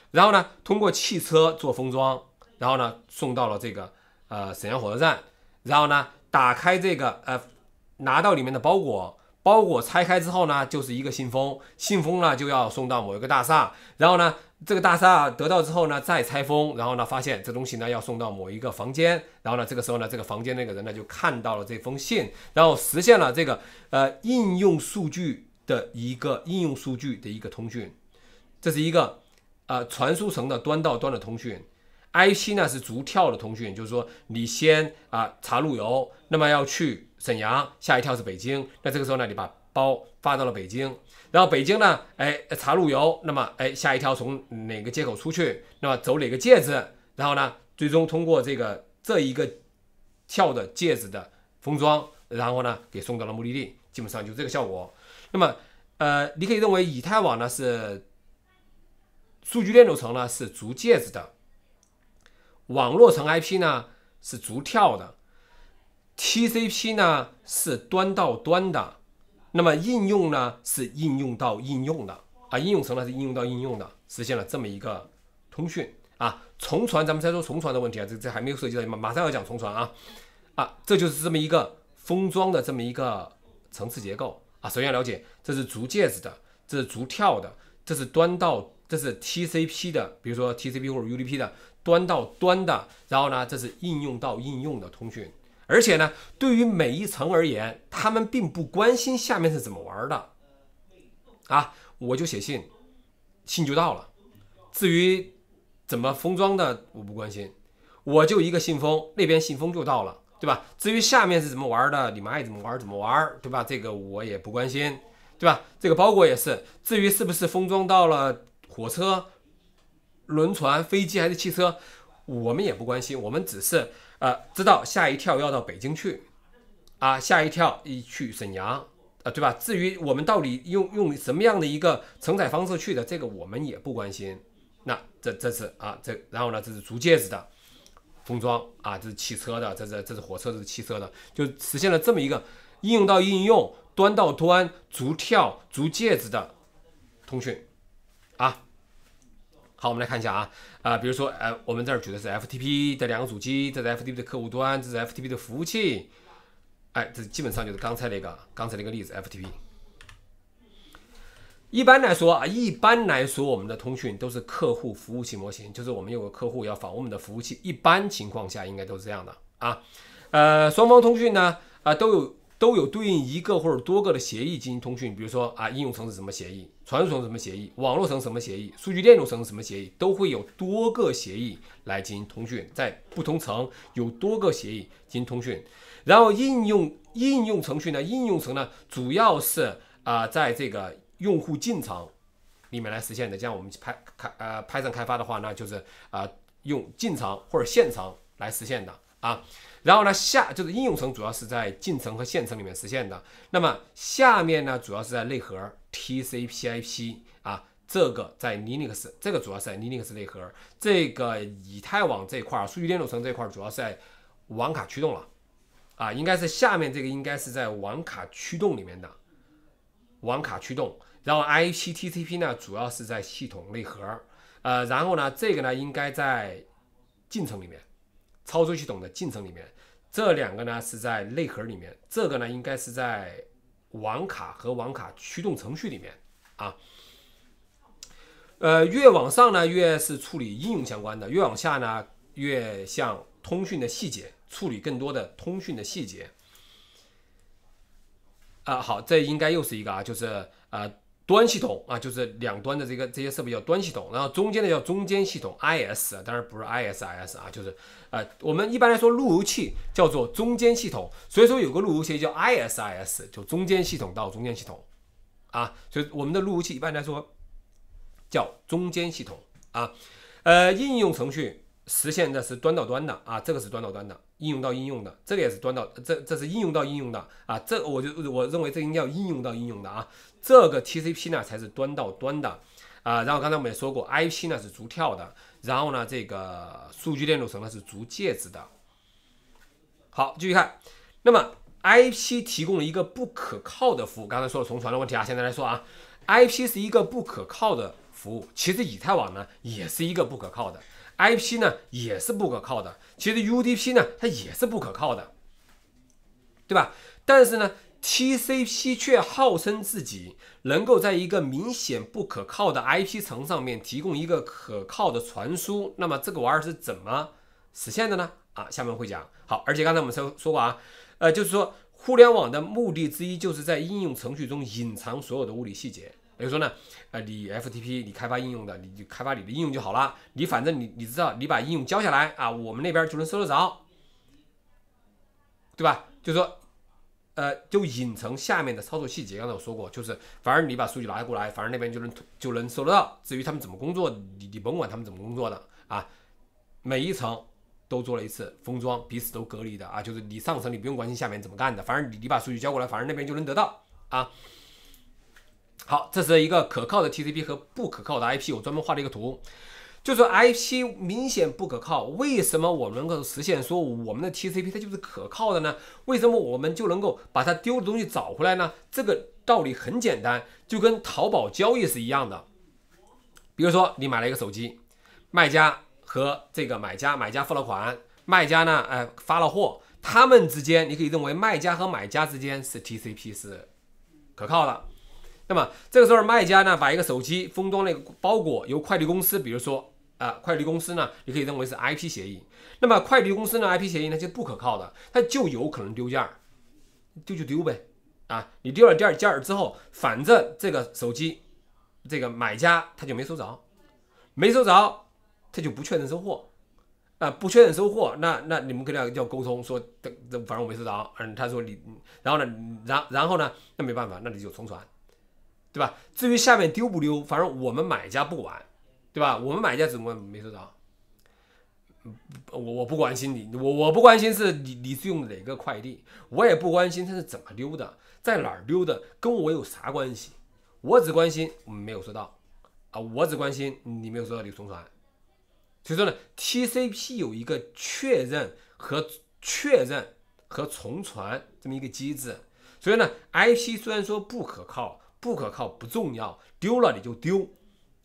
然后呢，通过汽车做封装，然后呢，送到了这个呃沈阳火车站，然后呢，打开这个呃，拿到里面的包裹。包裹拆开之后呢，就是一个信封，信封呢就要送到某一个大厦，然后呢，这个大厦得到之后呢，再拆封，然后呢，发现这东西呢要送到某一个房间，然后呢，这个时候呢，这个房间那个人呢就看到了这封信，然后实现了这个呃应用数据的一个应用数据的一个通讯，这是一个呃传输层的端到端的通讯，IP 呢是逐跳的通讯，就是说你先啊查路由，那么要去。沈阳吓一跳是北京，那这个时候呢，你把包发到了北京，然后北京呢，哎查路由，那么哎吓一跳从哪个接口出去，那么走哪个戒指，然后呢，最终通过这个这一个跳的戒指的封装，然后呢给送到了目的地，基本上就这个效果。那么呃，你可以认为以太网呢是数据链路层呢是逐戒指的，网络层 IP 呢是逐跳的。TCP 呢是端到端的，那么应用呢是应用到应用的啊，应用层呢是应用到应用的，实现了这么一个通讯啊。重传咱们再说重传的问题啊，这这还没有涉及到，马上要讲重传啊啊，这就是这么一个封装的这么一个层次结构啊。首先要了解，这是逐介子的，这是逐跳的，这是端到这是 TCP 的，比如说 TCP 或者 UDP 的端到端的，然后呢这是应用到应用的通讯。而且呢，对于每一层而言，他们并不关心下面是怎么玩的，啊，我就写信，信就到了。至于怎么封装的，我不关心，我就一个信封，那边信封就到了，对吧？至于下面是怎么玩的，你们爱怎么玩怎么玩，对吧？这个我也不关心，对吧？这个包裹也是，至于是不是封装到了火车、轮船、飞机还是汽车，我们也不关心，我们只是。呃，知道吓一跳要到北京去，啊，吓一跳一去沈阳，啊，对吧？至于我们到底用用什么样的一个承载方式去的，这个我们也不关心。那这这是啊，这然后呢，这是竹介指的封装啊，这是汽车的，这这这是火车，这是汽车的，就实现了这么一个应用到应用端到端竹跳竹介指的通讯，啊。好，我们来看一下啊啊，比如说呃，我们这儿举的是 FTP 的两个主机，这是 FTP 的客户端，这是 FTP 的服务器，哎，这基本上就是刚才那个刚才那个例子 FTP。一般来说啊，一般来说我们的通讯都是客户服务器模型，就是我们有个客户要访问我们的服务器，一般情况下应该都是这样的啊，呃，双方通讯呢啊都有。都有对应一个或者多个的协议进行通讯，比如说啊，应用层是什么协议，传输层什么协议，网络层什么协议，数据链路层什么协议，都会有多个协议来进行通讯，在不同层有多个协议进行通讯。然后应用应用程序呢，应用层呢，主要是啊在这个用户进程里面来实现的，像我们拍开呃，拍站开发的话，那就是啊用进程或者线程来实现的啊。然后呢，下就是应用层，主要是在进程和线程里面实现的。那么下面呢，主要是在内核 TCP/IP 啊，这个在 Linux，这个主要是在 Linux 内核。这个以太网这块儿，数据链路层这块儿，主要是在网卡驱动了。啊，应该是下面这个应该是在网卡驱动里面的网卡驱动。然后 IP TCP 呢，主要是在系统内核。呃，然后呢，这个呢，应该在进程里面。操作系统的进程里面，这两个呢是在内核里面。这个呢应该是在网卡和网卡驱动程序里面啊。呃，越往上呢越是处理应用相关的，越往下呢越像通讯的细节，处理更多的通讯的细节。啊，好，这应该又是一个啊，就是啊。端系统啊，就是两端的这个这些设备叫端系统，然后中间的叫中间系统。I S 啊，当然不是 I S I S 啊，就是呃，我们一般来说路由器叫做中间系统，所以说有个路由器叫 I S I S，就中间系统到中间系统啊，所以我们的路由器一般来说叫中间系统啊，呃，应用程序实现的是端到端的啊，这个是端到端的。应用到应用的，这个也是端到这，这是应用到应用的啊，这我就我认为这应该要应用到应用的啊，这个 TCP 呢才是端到端的啊，然后刚才我们也说过 IP 呢是逐跳的，然后呢这个数据链路层呢是逐介质的。好，继续看，那么 IP 提供了一个不可靠的服务，刚才说了重传的问题啊，现在来说啊，IP 是一个不可靠的服务，其实以太网呢也是一个不可靠的。IP 呢也是不可靠的，其实 UDP 呢它也是不可靠的，对吧？但是呢 TCP 却号称自己能够在一个明显不可靠的 IP 层上面提供一个可靠的传输，那么这个玩意儿是怎么实现的呢？啊，下面会讲。好，而且刚才我们说说过啊，呃，就是说互联网的目的之一就是在应用程序中隐藏所有的物理细节。比如说呢，呃，你 FTP 你开发应用的，你就开发你的应用就好了。你反正你你知道，你把应用交下来啊，我们那边就能收得着，对吧？就说，呃，就隐藏下面的操作细节，刚才我说过，就是反正你把数据拿过来，反正那边就能就能收得到。至于他们怎么工作，你你甭管他们怎么工作的啊，每一层都做了一次封装，彼此都隔离的啊。就是你上层你不用关心下面怎么干的，反正你你把数据交过来，反正那边就能得到啊。好，这是一个可靠的 TCP 和不可靠的 IP，我专门画了一个图，就是 IP 明显不可靠，为什么我能够实现说我们的 TCP 它就是可靠的呢？为什么我们就能够把它丢的东西找回来呢？这个道理很简单，就跟淘宝交易是一样的。比如说你买了一个手机，卖家和这个买家，买家付了款，卖家呢，哎发了货，他们之间你可以认为卖家和买家之间是 TCP 是可靠的。那么这个时候，卖家呢把一个手机封装那个包裹由快递公司，比如说啊，快递公司呢，你可以认为是 IP 协议。那么快递公司呢 IP 协议呢就不可靠的，它就有可能丢件儿，丢就丢呗，啊，你丢了件儿件儿之后，反正这个手机，这个买家他就没收着，没收着他就不确认收货，啊，不确认收货，那那你们跟他要沟通说，这这反正我没收着，嗯，他说你，然后呢，然然后呢，那没办法，那你就重传。对吧？至于下面丢不丢，反正我们买家不管，对吧？我们买家怎么没收到？我我不关心你，我我不关心是你你是用哪个快递，我也不关心他是怎么丢的，在哪儿丢的，跟我有啥关系？我只关心没有收到啊！我只关心你没有收到你重传。所以说呢，TCP 有一个确认和确认和重传这么一个机制，所以呢 i p 虽然说不可靠。不可靠不重要，丢了你就丢，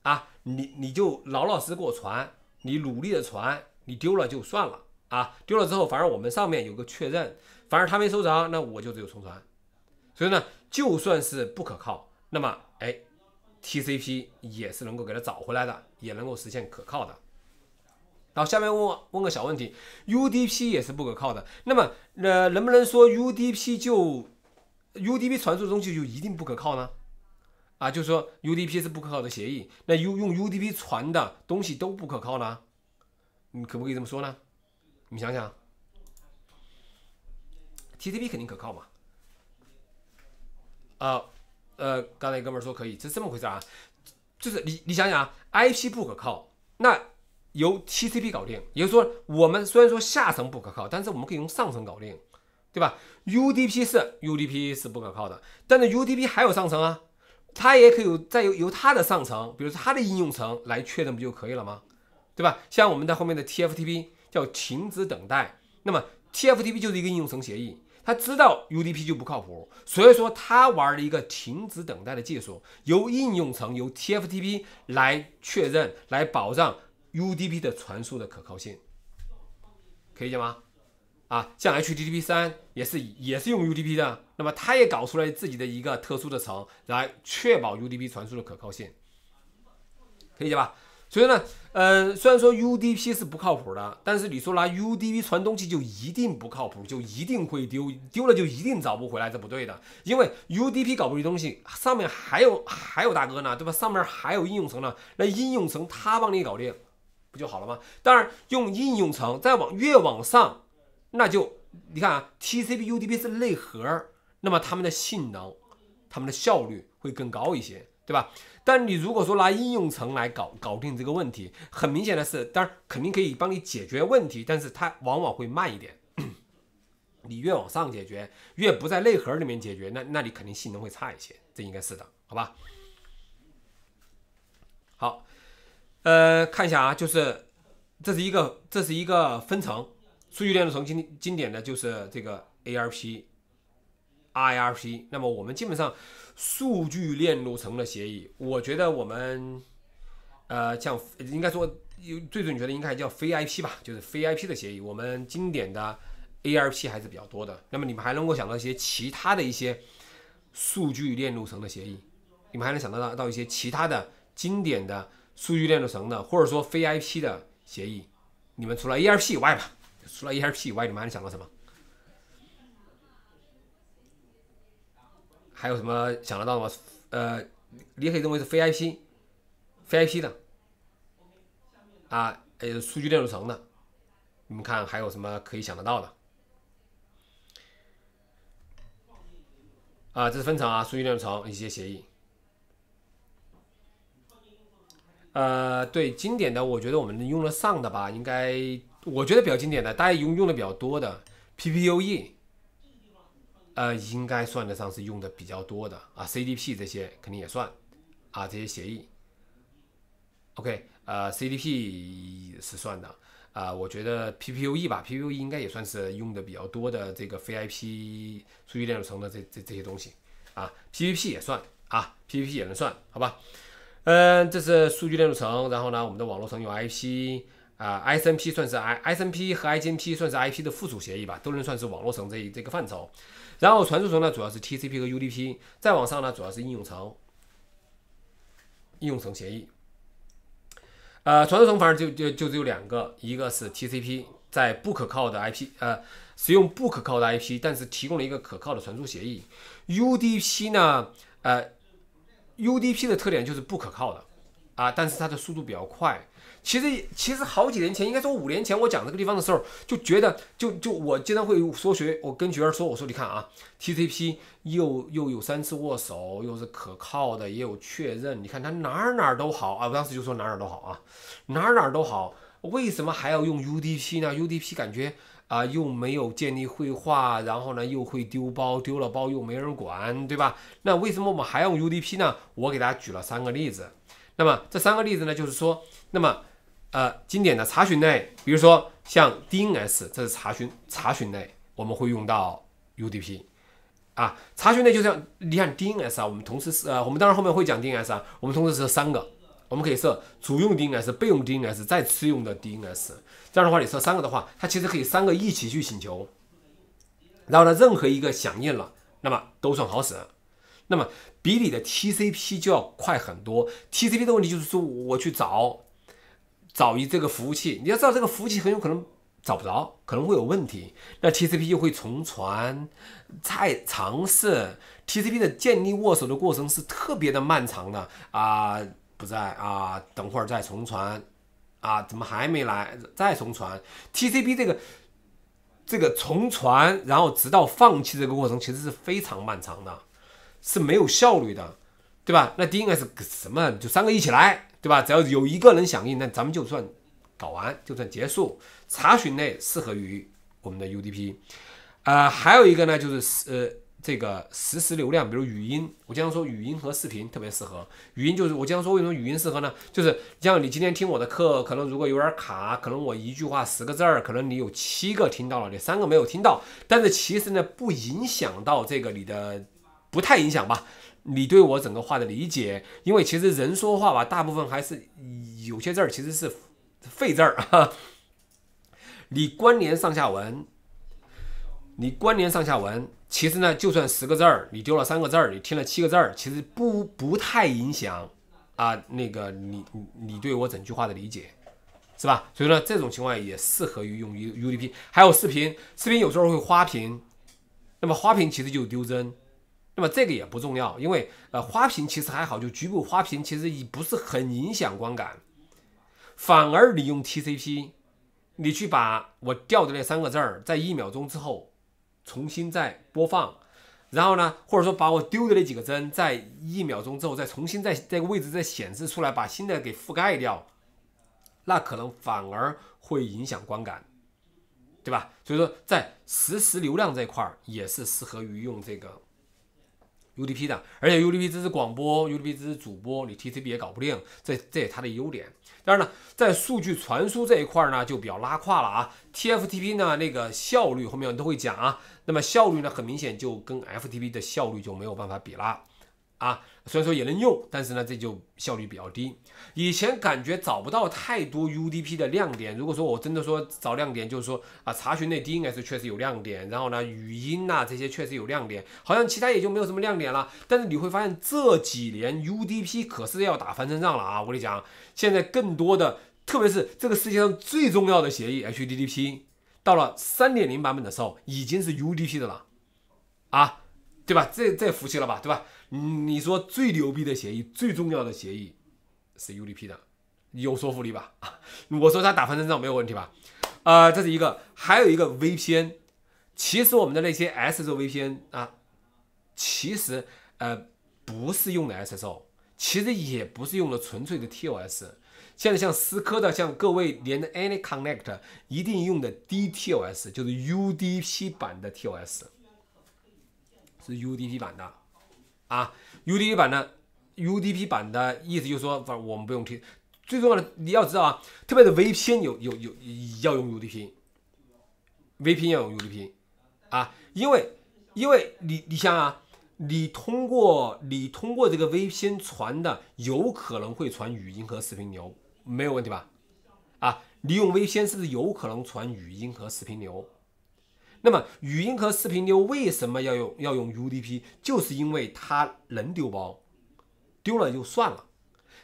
啊，你你就老老实实给我传，你努力的传，你丢了就算了啊，丢了之后，反正我们上面有个确认，反正他没收着，那我就只有重传。所以呢，就算是不可靠，那么哎，TCP 也是能够给它找回来的，也能够实现可靠的。然后下面问问个小问题，UDP 也是不可靠的，那么呃，能不能说 UDP 就 UDP 传输的东西就一定不可靠呢？啊，就是说 UDP 是不可靠的协议，那用用 UDP 传的东西都不可靠呢？你可不可以这么说呢？你想想，TCP 肯定可靠嘛。啊，呃，刚才哥们说可以，是这么回事啊，就是你你想想啊，IP 不可靠，那由 TCP 搞定，也就是说，我们虽然说下层不可靠，但是我们可以用上层搞定，对吧？UDP 是 UDP 是不可靠的，但是 UDP 还有上层啊。它也可以有再由由它的上层，比如它的应用层来确认不就可以了吗？对吧？像我们在后面的 TFTP 叫停止等待，那么 TFTP 就是一个应用层协议，它知道 UDP 就不靠谱，所以说它玩了一个停止等待的技术，由应用层由 TFTP 来确认来保障 UDP 的传输的可靠性，可以理解吗？啊，像 HTTP 三也是也是用 UDP 的，那么它也搞出来自己的一个特殊的层来确保 UDP 传输的可靠性，可以吧？所以呢，呃，虽然说 UDP 是不靠谱的，但是你说拿 UDP 传东西就一定不靠谱，就一定会丢，丢了就一定找不回来，这不对的。因为 UDP 搞不出东西，上面还有还有大哥呢，对吧？上面还有应用层呢，那应用层他帮你搞定，不就好了吗？当然，用应用层再往越往上。那就你看啊 t c p UDB 是内核，那么它们的性能、它们的效率会更高一些，对吧？但你如果说拿应用层来搞搞定这个问题，很明显的是，当然肯定可以帮你解决问题，但是它往往会慢一点。你越往上解决，越不在内核里面解决，那那你肯定性能会差一些，这应该是的，好吧？好，呃，看一下啊，就是这是一个这是一个分层。数据链路层经经典的就是这个 ARP、IRP。那么我们基本上数据链路层的协议，我觉得我们呃，像应该说最准确的应该叫非 IP 吧，就是非 IP 的协议。我们经典的 ARP 还是比较多的。那么你们还能够想到一些其他的一些数据链路层的协议？你们还能想到到到一些其他的经典的数据链路层的，或者说非 IP 的协议？你们除了 ARP 以外？吧。除了 ERP，以外，你们还想到什么？还有什么想得到的吗？呃，你可以认为是非 IP、非 IP 的，啊，呃，数据链路层的，你们看还有什么可以想得到的？啊，这是分层啊，数据链路层一些协议。呃，对经典的，我觉得我们用得上的吧，应该。我觉得比较经典的，大家用用的比较多的 p p u e 呃，应该算得上是用的比较多的啊，CDP 这些肯定也算啊，这些协议。OK，呃，CDP 是算的啊，我觉得 PPoE 吧，PPoE 应该也算是用的比较多的这个非 IP 数据链路层的这这这些东西啊，PPP 也算啊，PPP 也能算，好吧？嗯，这是数据链路层，然后呢，我们的网络层有 IP。啊，S N P 算是 I S N P 和 I G N P 算是 I P 的附属协议吧，都能算是网络层这一这个范畴。然后传输层呢，主要是 T C P 和 U D P。再往上呢，主要是应用层，应用层协议。呃，传输层反正就就就只有两个，一个是 T C P，在不可靠的 I P 呃，使用不可靠的 I P，但是提供了一个可靠的传输协议。U D P 呢，呃，U D P 的特点就是不可靠的，啊，但是它的速度比较快。其实其实好几年前，应该说五年前，我讲这个地方的时候，就觉得就就我经常会说学，我跟学员说，我说你看啊，TCP 又又有三次握手，又是可靠的，也有确认，你看它哪哪都好啊。我当时就说哪哪都好啊，哪哪都好，为什么还要用 UDP 呢？UDP 感觉啊，又没有建立绘画，然后呢又会丢包，丢了包又没人管，对吧？那为什么我们还要用 UDP 呢？我给大家举了三个例子。那么这三个例子呢，就是说，那么。呃，经典的查询类，比如说像 DNS，这是查询查询类，我们会用到 UDP 啊。查询类就像你看 DNS 啊，我们同时是呃，我们当然后面会讲 DNS 啊，我们同时设三个，我们可以设主用 DNS、备用 DNS、再次用的 DNS。这样的话，你设三个的话，它其实可以三个一起去请求，然后呢，任何一个响应了，那么都算好使。那么比你的 TCP 就要快很多。TCP 的问题就是说我去找。找一这个服务器，你要知道这个服务器很有可能找不着，可能会有问题。那 TCP 就会重传，再尝试。TCP 的建立握手的过程是特别的漫长的啊，不在啊，等会儿再重传啊，怎么还没来？再重传。TCP 这个这个重传，然后直到放弃这个过程，其实是非常漫长的，是没有效率的。对吧？那第一个是什么？就三个一起来，对吧？只要有一个人响应，那咱们就算搞完，就算结束。查询类适合于我们的 UDP，呃，还有一个呢，就是呃，这个实时流量，比如语音，我经常说语音和视频特别适合。语音就是我经常说为什么语音适合呢？就是像你今天听我的课，可能如果有点卡，可能我一句话十个字儿，可能你有七个听到了，你三个没有听到，但是其实呢，不影响到这个你的，不太影响吧。你对我整个话的理解，因为其实人说话吧，大部分还是有些字儿其实是废字儿啊。你关联上下文，你关联上下文，其实呢，就算十个字儿，你丢了三个字儿，你听了七个字儿，其实不不太影响啊。那个你你对我整句话的理解，是吧？所以说这种情况也适合于用 U U D P。还有视频，视频有时候会花屏，那么花屏其实就是丢帧。那么这个也不重要，因为呃花屏其实还好，就局部花屏其实也不是很影响观感。反而你用 T C P，你去把我掉的那三个字儿在一秒钟之后重新再播放，然后呢，或者说把我丢的那几个帧在一秒钟之后再重新在这个位置再显示出来，把新的给覆盖掉，那可能反而会影响观感，对吧？所以说在实时流量这块儿也是适合于用这个。UDP 的，而且 UDP 支持广播，UDP 支持主播，你 TCP 也搞不定，这这也它的优点。当然呢，在数据传输这一块儿呢，就比较拉胯了啊。TFTP 呢，那个效率后面我都会讲啊，那么效率呢，很明显就跟 FTP 的效率就没有办法比了啊。虽然说也能用，但是呢，这就效率比较低。以前感觉找不到太多 UDP 的亮点。如果说我真的说找亮点，就是说啊，查询内 d 应该是确实有亮点，然后呢，语音呐这些确实有亮点，好像其他也就没有什么亮点了。但是你会发现，这几年 UDP 可是要打翻身仗了啊！我跟你讲，现在更多的，特别是这个世界上最重要的协议 HTTP，到了三点零版本的时候，已经是 UDP 的了，啊，对吧？这这服气了吧，对吧？你说最牛逼的协议，最重要的协议是 UDP 的，有说服力吧？我说他打翻身仗没有问题吧？啊，这是一个，还有一个 VPN，其实我们的那些 s s VPN 啊，其实呃不是用的 s s o 其实也不是用了纯粹的 TOS，现在像思科的，像各位连的 AnyConnect 一定用的 DTOS，就是 UDP 版的 TOS，是 UDP 版的。啊，UDP 版的，UDP 版的意思就是说，反正我们不用听。最重要的你要知道啊，特别是 VPN 有有有要用 UDP，v p n 要用 UDP 啊，因为因为你你想啊，你通过你通过这个 VPN 传的，有可能会传语音和视频流，没有问题吧？啊，你用 VPN 是不是有可能传语音和视频流？那么语音和视频流为什么要用要用 UDP？就是因为它能丢包，丢了就算了。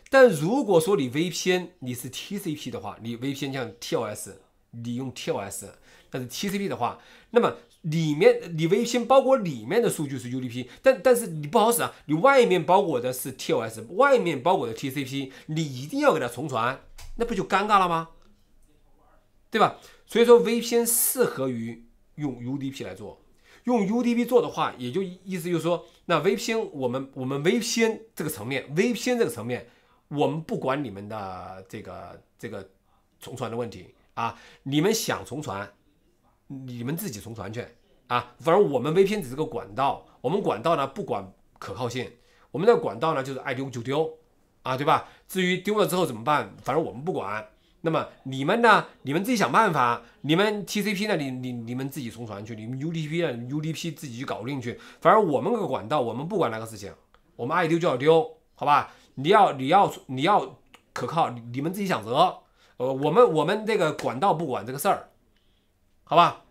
但如果说你 VPN 你是 TCP 的话，你 VPN 像 TOS，你用 TOS，但是 TCP 的话，那么里面你 VPN 包裹里面的数据是 UDP，但但是你不好使啊，你外面包裹的是 TOS，外面包裹的 TCP，你一定要给它重传，那不就尴尬了吗？对吧？所以说 VPN 适合于。用 UDP 来做，用 UDP 做的话，也就意思就是说，那 VPN 我们我们 VPN 这个层面，VPN 这个层面，我们不管你们的这个这个重传的问题啊，你们想重传，你们自己重传去啊，反正我们 VPN 只是个管道，我们管道呢不管可靠性，我们的管道呢就是爱丢就丢啊，对吧？至于丢了之后怎么办，反正我们不管。那么你们呢？你们自己想办法。你们 TCP 呢？你你你们自己从船去。你们 UDP 呢？UDP 自己去搞定去。反正我们个管道，我们不管那个事情，我们爱丢就要丢，好吧？你要你要你要可靠，你们自己想辙。呃，我们我们这个管道不管这个事儿，好吧？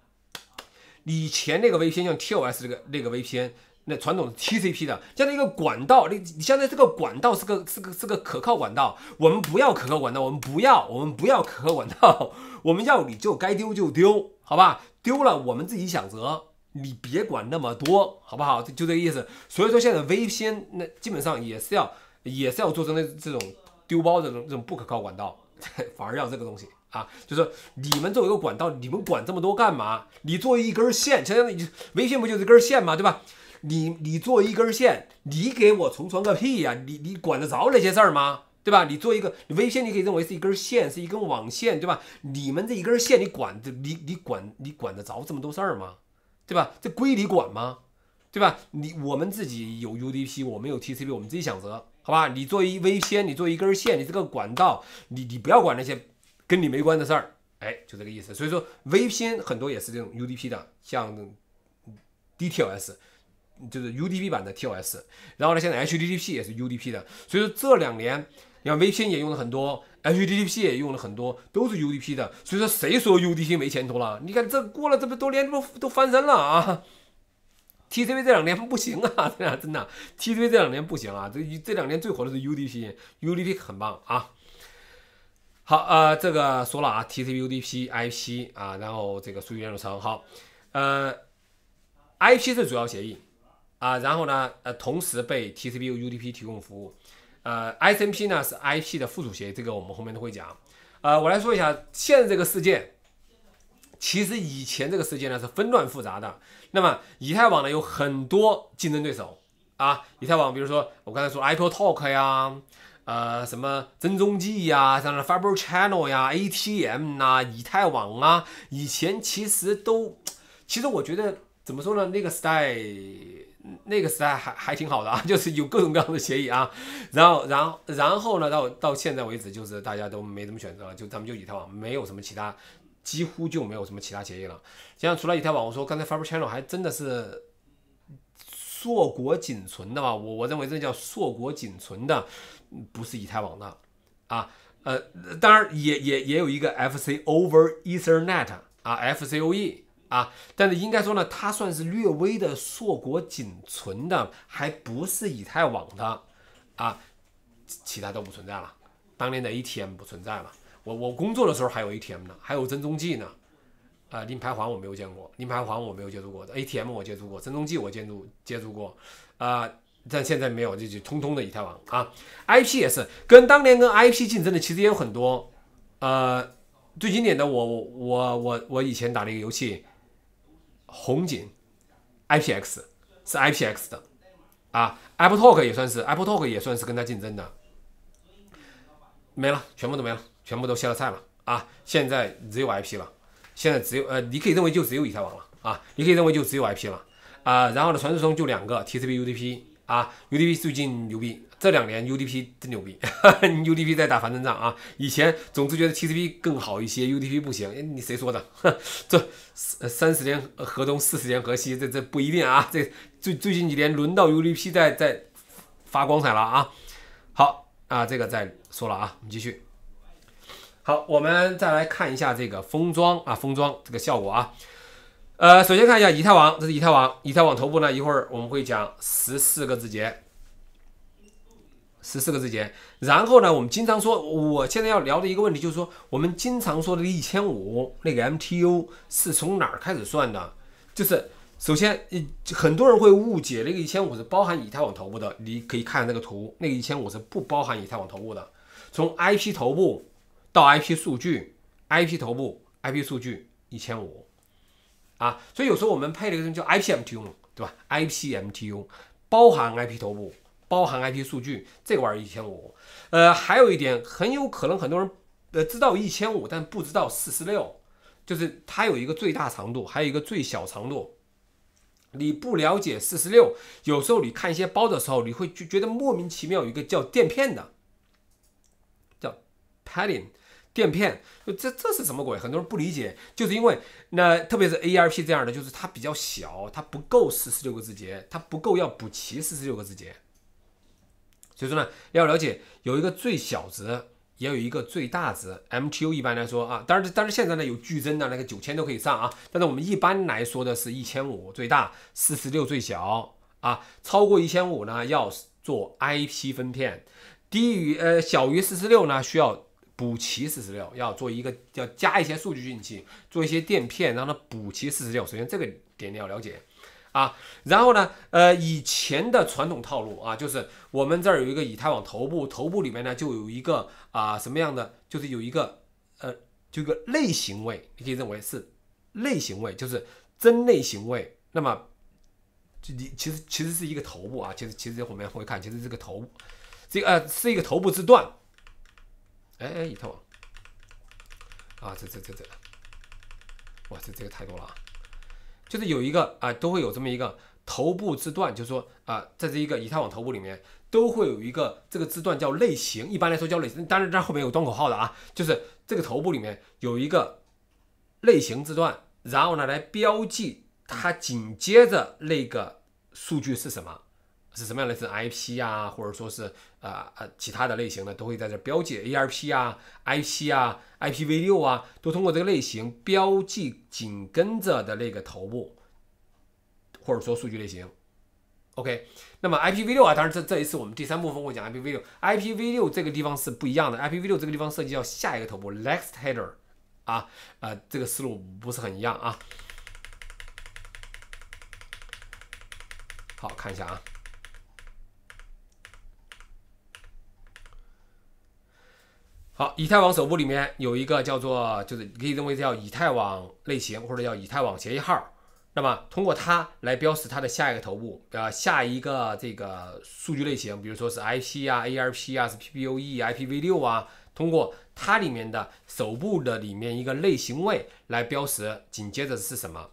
以前那个 VPN 用 TOS 这个那个 VPN。传统的 TCP 的，现在一个管道，你你现在这个管道是个是个是个可靠管道，我们不要可靠管道，我们不要我们不要可靠管道，我们要你就该丢就丢，好吧，丢了我们自己想辙，你别管那么多，好不好？就这个意思。所以说现在 VPN 那基本上也是要也是要做成那这种丢包这种这种不可靠管道，反而要这个东西啊，就是你们作为一个管道，你们管这么多干嘛？你作为一根线，当于你微信不就是一根线吗？对吧？你你做一根线，你给我重传个屁呀！你你管得着那些事儿吗？对吧？你做一个 v 微线，你可以认为是一根线，是一根网线，对吧？你们这一根线，你管这你你管你管得着这么多事儿吗？对吧？这归你管吗？对吧？你我们自己有 UDP，我们有 TCP，我们自己想辙，好吧？你做一微线，你做一根线，你这个管道，你你不要管那些跟你没关的事儿，哎，就这个意思。所以说微线很多也是这种 UDP 的，像 d t s 就是 UDP 版的 TOS，然后呢，现在 HTTP 也是 UDP 的，所以说这两年，你看 VPN 也用了很多，HTTP 也用了很多，都是 UDP 的。所以说，谁说 UDP 没前途了？你看这过了这么多年，不都翻身了啊？TCP 这两年不行啊，真的真的，TCP 这两年不行啊。这这两年最火的是 UDP，UDP 很棒啊。好啊，这个说了啊，TCP、UDP、IP 啊，然后这个数据链路层，好，呃，IP 是主要协议。啊，然后呢，呃，同时被 TCP 和 UDP 提供服务，呃，ICMP 呢是 IP 的附属协议，这个我们后面都会讲。呃，我来说一下，现在这个世界，其实以前这个世界呢是纷乱复杂的。那么以太网呢有很多竞争对手啊，以太网，比如说我刚才说 i p p t a l k 呀，呃，什么真中继呀，像 Fiber Channel 呀，ATM 呐，以太网啊，以前其实都，其实我觉得怎么说呢，那个时代。那个时代还还挺好的啊，就是有各种各样的协议啊，然后，然后，然后呢，到到现在为止，就是大家都没怎么选择了，就咱们就以太网，没有什么其他，几乎就没有什么其他协议了。像除了以太网，我说刚才 Fiber Channel 还真的是硕果仅存的吧？我我认为这叫硕果仅存的，不是以太网的啊。呃，当然也也也有一个 FC over Ethernet 啊，FCOE。啊，但是应该说呢，它算是略微的硕果仅存的，还不是以太网的，啊，其他都不存在了。当年的 ATM 不存在了，我我工作的时候还有 ATM 呢，还有真踪迹呢，啊，令牌环我没有见过，令牌环我没有接触过，ATM 我接触过，真踪迹我接触接触过，啊，但现在没有，这就通通的以太网啊，IP 也是跟当年跟 IP 竞争的，其实也有很多，呃，最经典的我我我我以前打了一个游戏。红警，IPX 是 IPX 的，啊，AppleTalk 也算是，AppleTalk 也算是跟它竞争的，没了，全部都没了，全部都歇了菜了，啊，现在只有 IP 了，现在只有呃，你可以认为就只有以太网了啊，你可以认为就只有 IP 了，啊，然后呢，传输中就两个 TCP、UDP，啊，UDP 最近牛逼。这两年 UDP 真牛逼，你 UDP 在打反身仗啊！以前总是觉得 TCP 更好一些，UDP 不行。你谁说的？这三十年河东，四十年河西，这这不一定啊！这最最近几年轮到 UDP 在在发光彩了啊！好啊，这个再说了啊，我们继续。好，我们再来看一下这个封装啊，封装这个效果啊。呃，首先看一下以太网，这是以太网，以太网头部呢，一会儿我们会讲十四个字节。十四个字节，然后呢，我们经常说，我现在要聊的一个问题就是说，我们经常说的一千五那个 MTU 是从哪儿开始算的？就是首先，很多人会误解那个一千五是包含以太网头部的。你可以看那个图，那个一千五是不包含以太网头部的。从 IP 头部到 IP 数据，IP 头部、IP 数据一千五，啊，所以有时候我们配了一个什叫 IPMTU，对吧？IPMTU 包含 IP 头部。包含 IP 数据，这个、玩意儿一千五。呃，还有一点，很有可能很多人呃知道一千五，但不知道四十六，就是它有一个最大长度，还有一个最小长度。你不了解四十六，有时候你看一些包的时候，你会就觉得莫名其妙，有一个叫垫片的，叫 padding 垫片，这这是什么鬼？很多人不理解，就是因为那特别是 ARP 这样的，就是它比较小，它不够四十六个字节，它不够要补齐四十六个字节。所以说呢，要了解有一个最小值，也有一个最大值。MTU 一般来说啊，但是但是现在呢有剧增的那个九千都可以上啊。但是我们一般来说的是一千五最大，四十六最小啊。超过一千五呢要做 IP 分片，低于呃小于四十六呢需要补齐四十六，要做一个要加一些数据进去，做一些垫片让它补齐四十六。首先这个点你要了解。啊，然后呢，呃，以前的传统套路啊，就是我们这儿有一个以太网头部，头部里面呢就有一个啊什么样的，就是有一个呃，就个类型位，你可以认为是类型位，就是真类型位。那么，就你其实其实是一个头部啊，其实其实后面会看，其实是个头，这个呃是一个头部字段。哎，以太网啊，这这这这，哇，这这个太多了啊。就是有一个啊，都会有这么一个头部字段，就是说啊，在这一个以太网头部里面，都会有一个这个字段叫类型，一般来说叫类，型，当然它后面有端口号的啊，就是这个头部里面有一个类型字段，然后呢来标记它紧接着那个数据是什么，是什么样的是 IP 啊，或者说是。呃呃，其他的类型呢，都会在这标记 ARP 啊、IP 啊、IPv6 啊，都通过这个类型标记紧跟着的那个头部，或者说数据类型。OK，那么 IPv6 啊，当然这这一次我们第三部分会讲 IPv6。IPv6 这个地方是不一样的，IPv6 这个地方设计叫下一个头部 Next Header 啊，呃，这个思路不是很一样啊。好看一下啊。好，以太网首部里面有一个叫做，就是你可以认为叫以太网类型，或者叫以太网协议号。那么通过它来标识它的下一个头部，呃，下一个这个数据类型，比如说是 IP 啊、ARP 啊、是 PPoE、IPv6 啊，通过它里面的首部的里面一个类型位来标识。紧接着是什么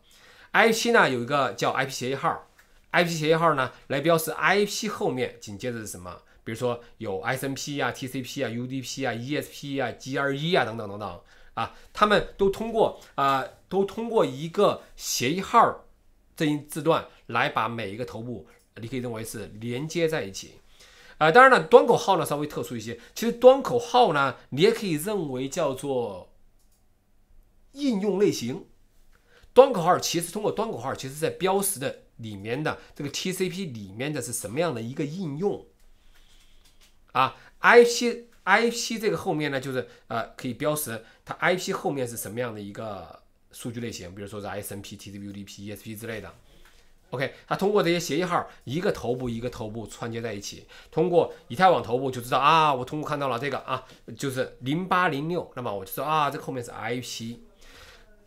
？IP 呢有一个叫 IP 协议号，IP 协议号呢来标识 IP 后面紧接着是什么？比如说有 S N P 啊、T C P 啊、U D P 啊、E S P 啊、G R E 啊等等等等啊，他们都通过啊，都通过一个协议号这一字段来把每一个头部，你可以认为是连接在一起。呃，当然了，端口号呢稍微特殊一些。其实端口号呢，你也可以认为叫做应用类型。端口号其实通过端口号，其实在标识的里面的这个 T C P 里面的是什么样的一个应用。啊，IP IP 这个后面呢，就是呃，可以标识它 IP 后面是什么样的一个数据类型，比如说是 S N P T C P U D P E S P 之类的。OK，它通过这些协议号，一个头部一个头部串接在一起，通过以太网头部就知道啊，我通过看到了这个啊，就是零八零六，那么我就说啊，这后面是 IP。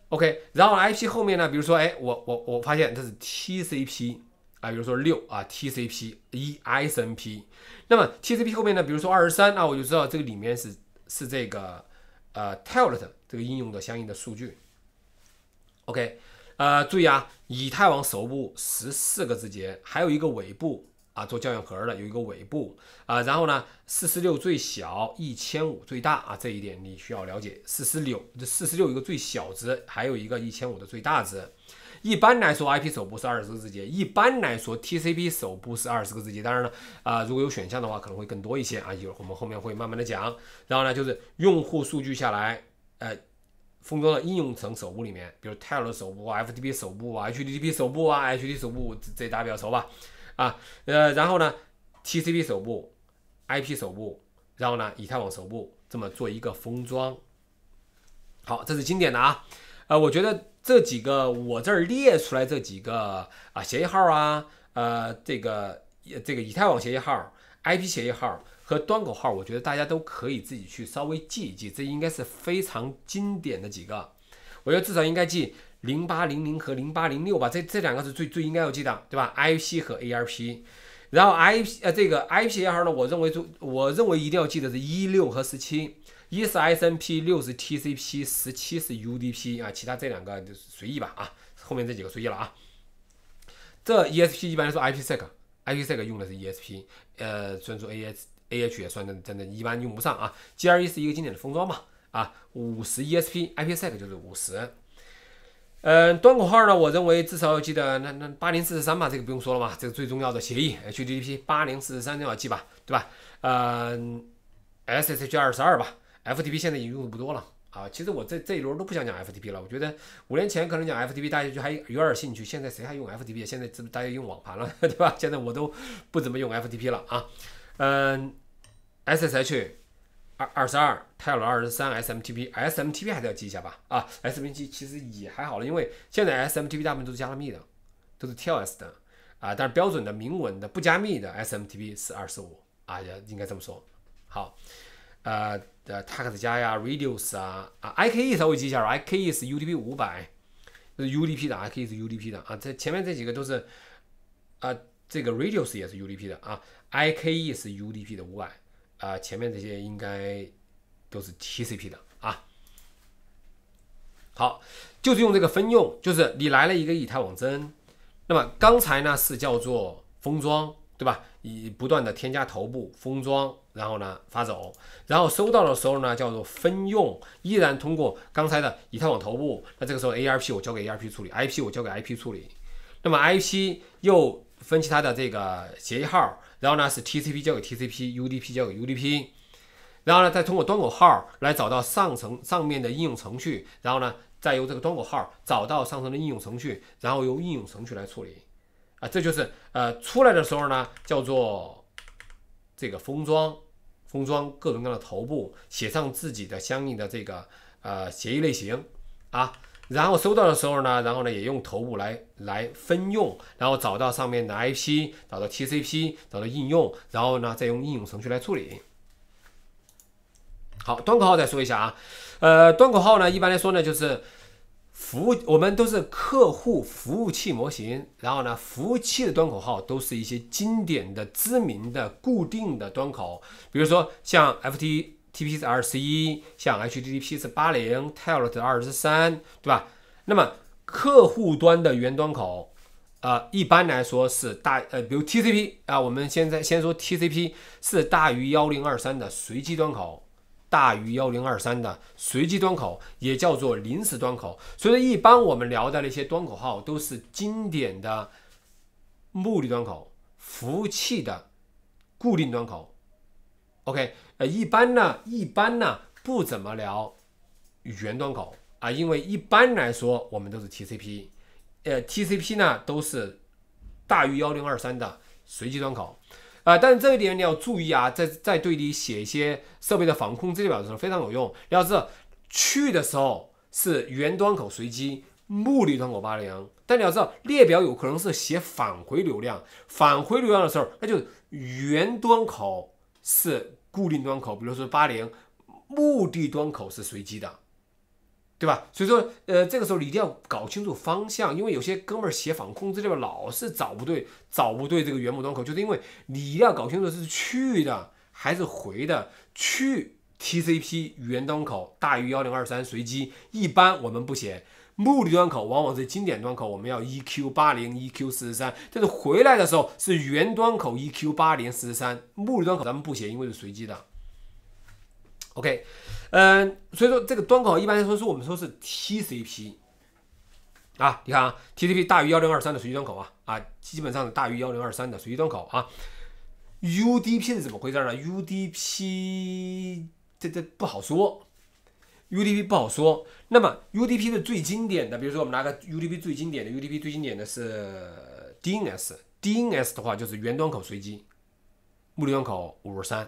OK，然后 IP 后面呢，比如说哎，我我我发现它是 T C P。啊，比如说六啊，TCP 一 ISNP，那么 TCP 后面呢，比如说二十三，那我就知道这个里面是是这个呃 t e l e t 这个应用的相应的数据。OK，呃，注意啊，以太网首部十四个字节，还有一个尾部啊，做校验盒的有一个尾部啊，然后呢，四十六最小，一千五最大啊，这一点你需要了解，四十六这四十六一个最小值，还有一个一千五的最大值。一般来说，IP 首部是二十个字节；一般来说，TCP 首部是二十个字节。当然了，啊，如果有选项的话，可能会更多一些啊。一儿我们后面会慢慢的讲。然后呢，就是用户数据下来，呃，封装到应用层首部里面，比如 TEL 的首部啊、FTP 首部啊、HTTP 首部啊、HTTP 首部这比较熟吧。啊，呃，然后呢，TCP 首部、IP 首部，然后呢，以太网首部，这么做一个封装。好，这是经典的啊。呃，我觉得。这几个我这儿列出来这几个啊协议号啊，呃这个这个以太网协议号、IP 协议号和端口号，我觉得大家都可以自己去稍微记一记。这应该是非常经典的几个，我觉得至少应该记零八零零和零八零六吧，这这两个是最最应该要记的，对吧 i p 和 ARP。然后 I P 呃这个 I P 号呢，我认为就我认为一定要记得是一六和十七，一是 S N P，六是 T C P，十七是 U D P 啊，其他这两个就随意吧啊，后面这几个随意了啊。这 E S P 一般来说 I P sec I P sec 用的是 E S P，呃，专注 A S A H 也算的，真的一般用不上啊。G R E 是一个经典的封装嘛啊，五十 E S P I P sec 就是五十。呃，端口号呢？我认为至少要记得那那八零四三吧，这个不用说了吧，这个最重要的协议，HTTP 八零四三都要记吧，对吧？呃，SSH 二十二吧，FTP 现在已经用的不多了啊。其实我这这一轮都不想讲 FTP 了，我觉得五年前可能讲 FTP 大家就还有点兴趣，现在谁还用 FTP？现在只大家用网盘了，对吧？现在我都不怎么用 FTP 了啊。嗯，SSH。二二三二，TLS 二十三，SMTP，SMTP 还是要记一下吧。啊，SMTP 其实也还好了，因为现在 SMTP 大部分都是加密的，都是 TLS 的。啊，但是标准的明文的不加密的 SMTP 是二十五。啊，应该这么说。好，呃，的 TAX 加呀，Radius 啊，啊，IKE 稍微记一下吧。IKE 是 UDP 五百，是 UDP 的。IKE 是 UDP 的。啊，这前面这几个都是，啊，这个 Radius 也是 UDP 的。啊，IKE 是 UDP 的五百。啊，前面这些应该都是 TCP 的啊。好，就是用这个分用，就是你来了一个以太网帧，那么刚才呢是叫做封装，对吧？以不断的添加头部封装，然后呢发走，然后收到的时候呢叫做分用，依然通过刚才的以太网头部，那这个时候 ARP 我交给 ARP 处理，IP 我交给 IP 处理，那么 IP 又分析它的这个协议号。然后呢，是 TCP 交给 TCP，UDP 交给 UDP，然后呢，再通过端口号来找到上层上面的应用程序，然后呢，再由这个端口号找到上层的应用程序，然后由应用程序来处理。啊，这就是呃，出来的时候呢，叫做这个封装，封装各种各样的头部，写上自己的相应的这个呃协议类型啊。然后收到的时候呢，然后呢也用头部来来分用，然后找到上面的 IP，找到 TCP，找到应用，然后呢再用应用程序来处理。好，端口号再说一下啊，呃，端口号呢一般来说呢就是服务，我们都是客户服务器模型，然后呢服务器的端口号都是一些经典的、知名的、固定的端口，比如说像 f t TPS 二十一，像 HTTP 是八零，Telnet 二十三，对吧？那么客户端的源端口啊，一般来说是大呃，比如 TCP 啊，我们现在先说 TCP 是大于幺零二三的随机端口，大于幺零二三的随机端口也叫做临时端口。所以一般我们聊的那些端口号都是经典的目的端口，服务器的固定端口。OK。呃，一般呢，一般呢不怎么聊原端口啊，因为一般来说我们都是 T C P，呃 T C P 呢都是大于幺零二三的随机端口啊，但是这一点你要注意啊，在在对你写一些设备的防控策略表的时候非常有用。你要知道去的时候是原端口随机，目的端口八零，但你要知道列表有可能是写返回流量，返回流量的时候那就原端口是。固定端口，比如说八零，目的端口是随机的，对吧？所以说，呃，这个时候你一定要搞清楚方向，因为有些哥们儿写访控制这边老是找不对，找不对这个原木端口，就是因为你一定要搞清楚是去的还是回的，去 TCP 原端口大于幺零二三随机，一般我们不写。目的端口往往是经典端口，我们要 e q 八零 e q 四十三，但是回来的时候是原端口 e q 八零四十三。目的端口咱们不写，因为是随机的。OK，嗯，所以说这个端口一般来说是我们说是 TCP 啊，你看啊，TCP 大于幺零二三的随机端口啊，啊，基本上是大于幺零二三的随机端口啊。UDP 是怎么回事呢？UDP 这这不好说。UDP 不好说，那么 UDP 的最经典的，比如说我们拿个 UDP 最经典的，UDP 最经典的是 DNS，DNS 的话就是原端口随机，目录端口五十三，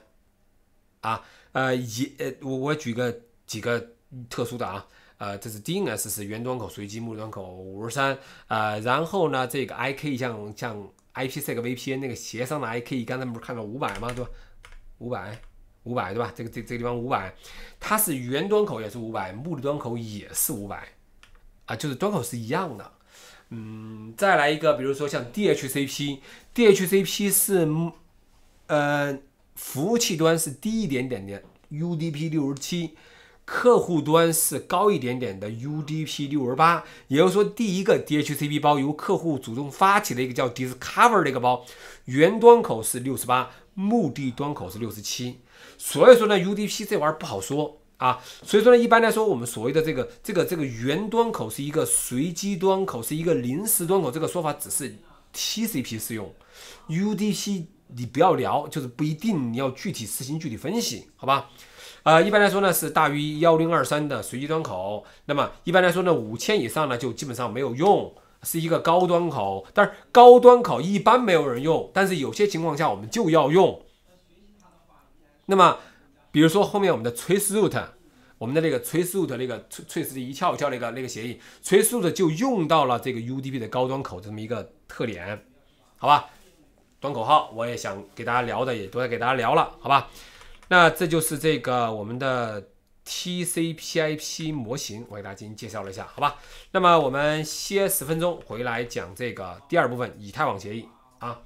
啊，呃，一呃，我我举个几个特殊的啊，呃，这是 DNS 是原端口随机，目录端口五十三，啊，然后呢，这个 i k 像像 IPsec VPN 那个协商的 i k 你刚才不是看到五百吗？对吧？五百。五百对吧？这个这这个地方五百，它是原端口也是五百，目的端口也是五百，啊，就是端口是一样的。嗯，再来一个，比如说像 DHCP，DHCP 是呃服务器端是低一点点的 UDP 六十七，客户端是高一点点的 UDP 六十八。也就是说，第一个 DHCP 包由客户主动发起的一个叫 discover 的一个包，原端口是六十八，目的端口是六十七。所以说呢，UDP 这玩意儿不好说啊。所以说呢，一般来说，我们所谓的这个这个这个原端口是一个随机端口，是一个临时端口，这个说法只是 TCP 适用，UDP 你不要聊，就是不一定你要具体事情具体分析，好吧？呃，一般来说呢是大于幺零二三的随机端口。那么一般来说呢，五千以上呢就基本上没有用，是一个高端口。但是高端口一般没有人用，但是有些情况下我们就要用。那么，比如说后面我们的 trace r o o t 我们的那个 trace r o o t 那个 trace 的一跳翘那个那个协议，trace r o o t 就用到了这个 UDP 的高端口这么一个特点，好吧？端口号我也想给大家聊的也都在给大家聊了，好吧？那这就是这个我们的 TCP/IP 模型，我给大家进行介绍了一下，好吧？那么我们歇十分钟，回来讲这个第二部分以太网协议啊。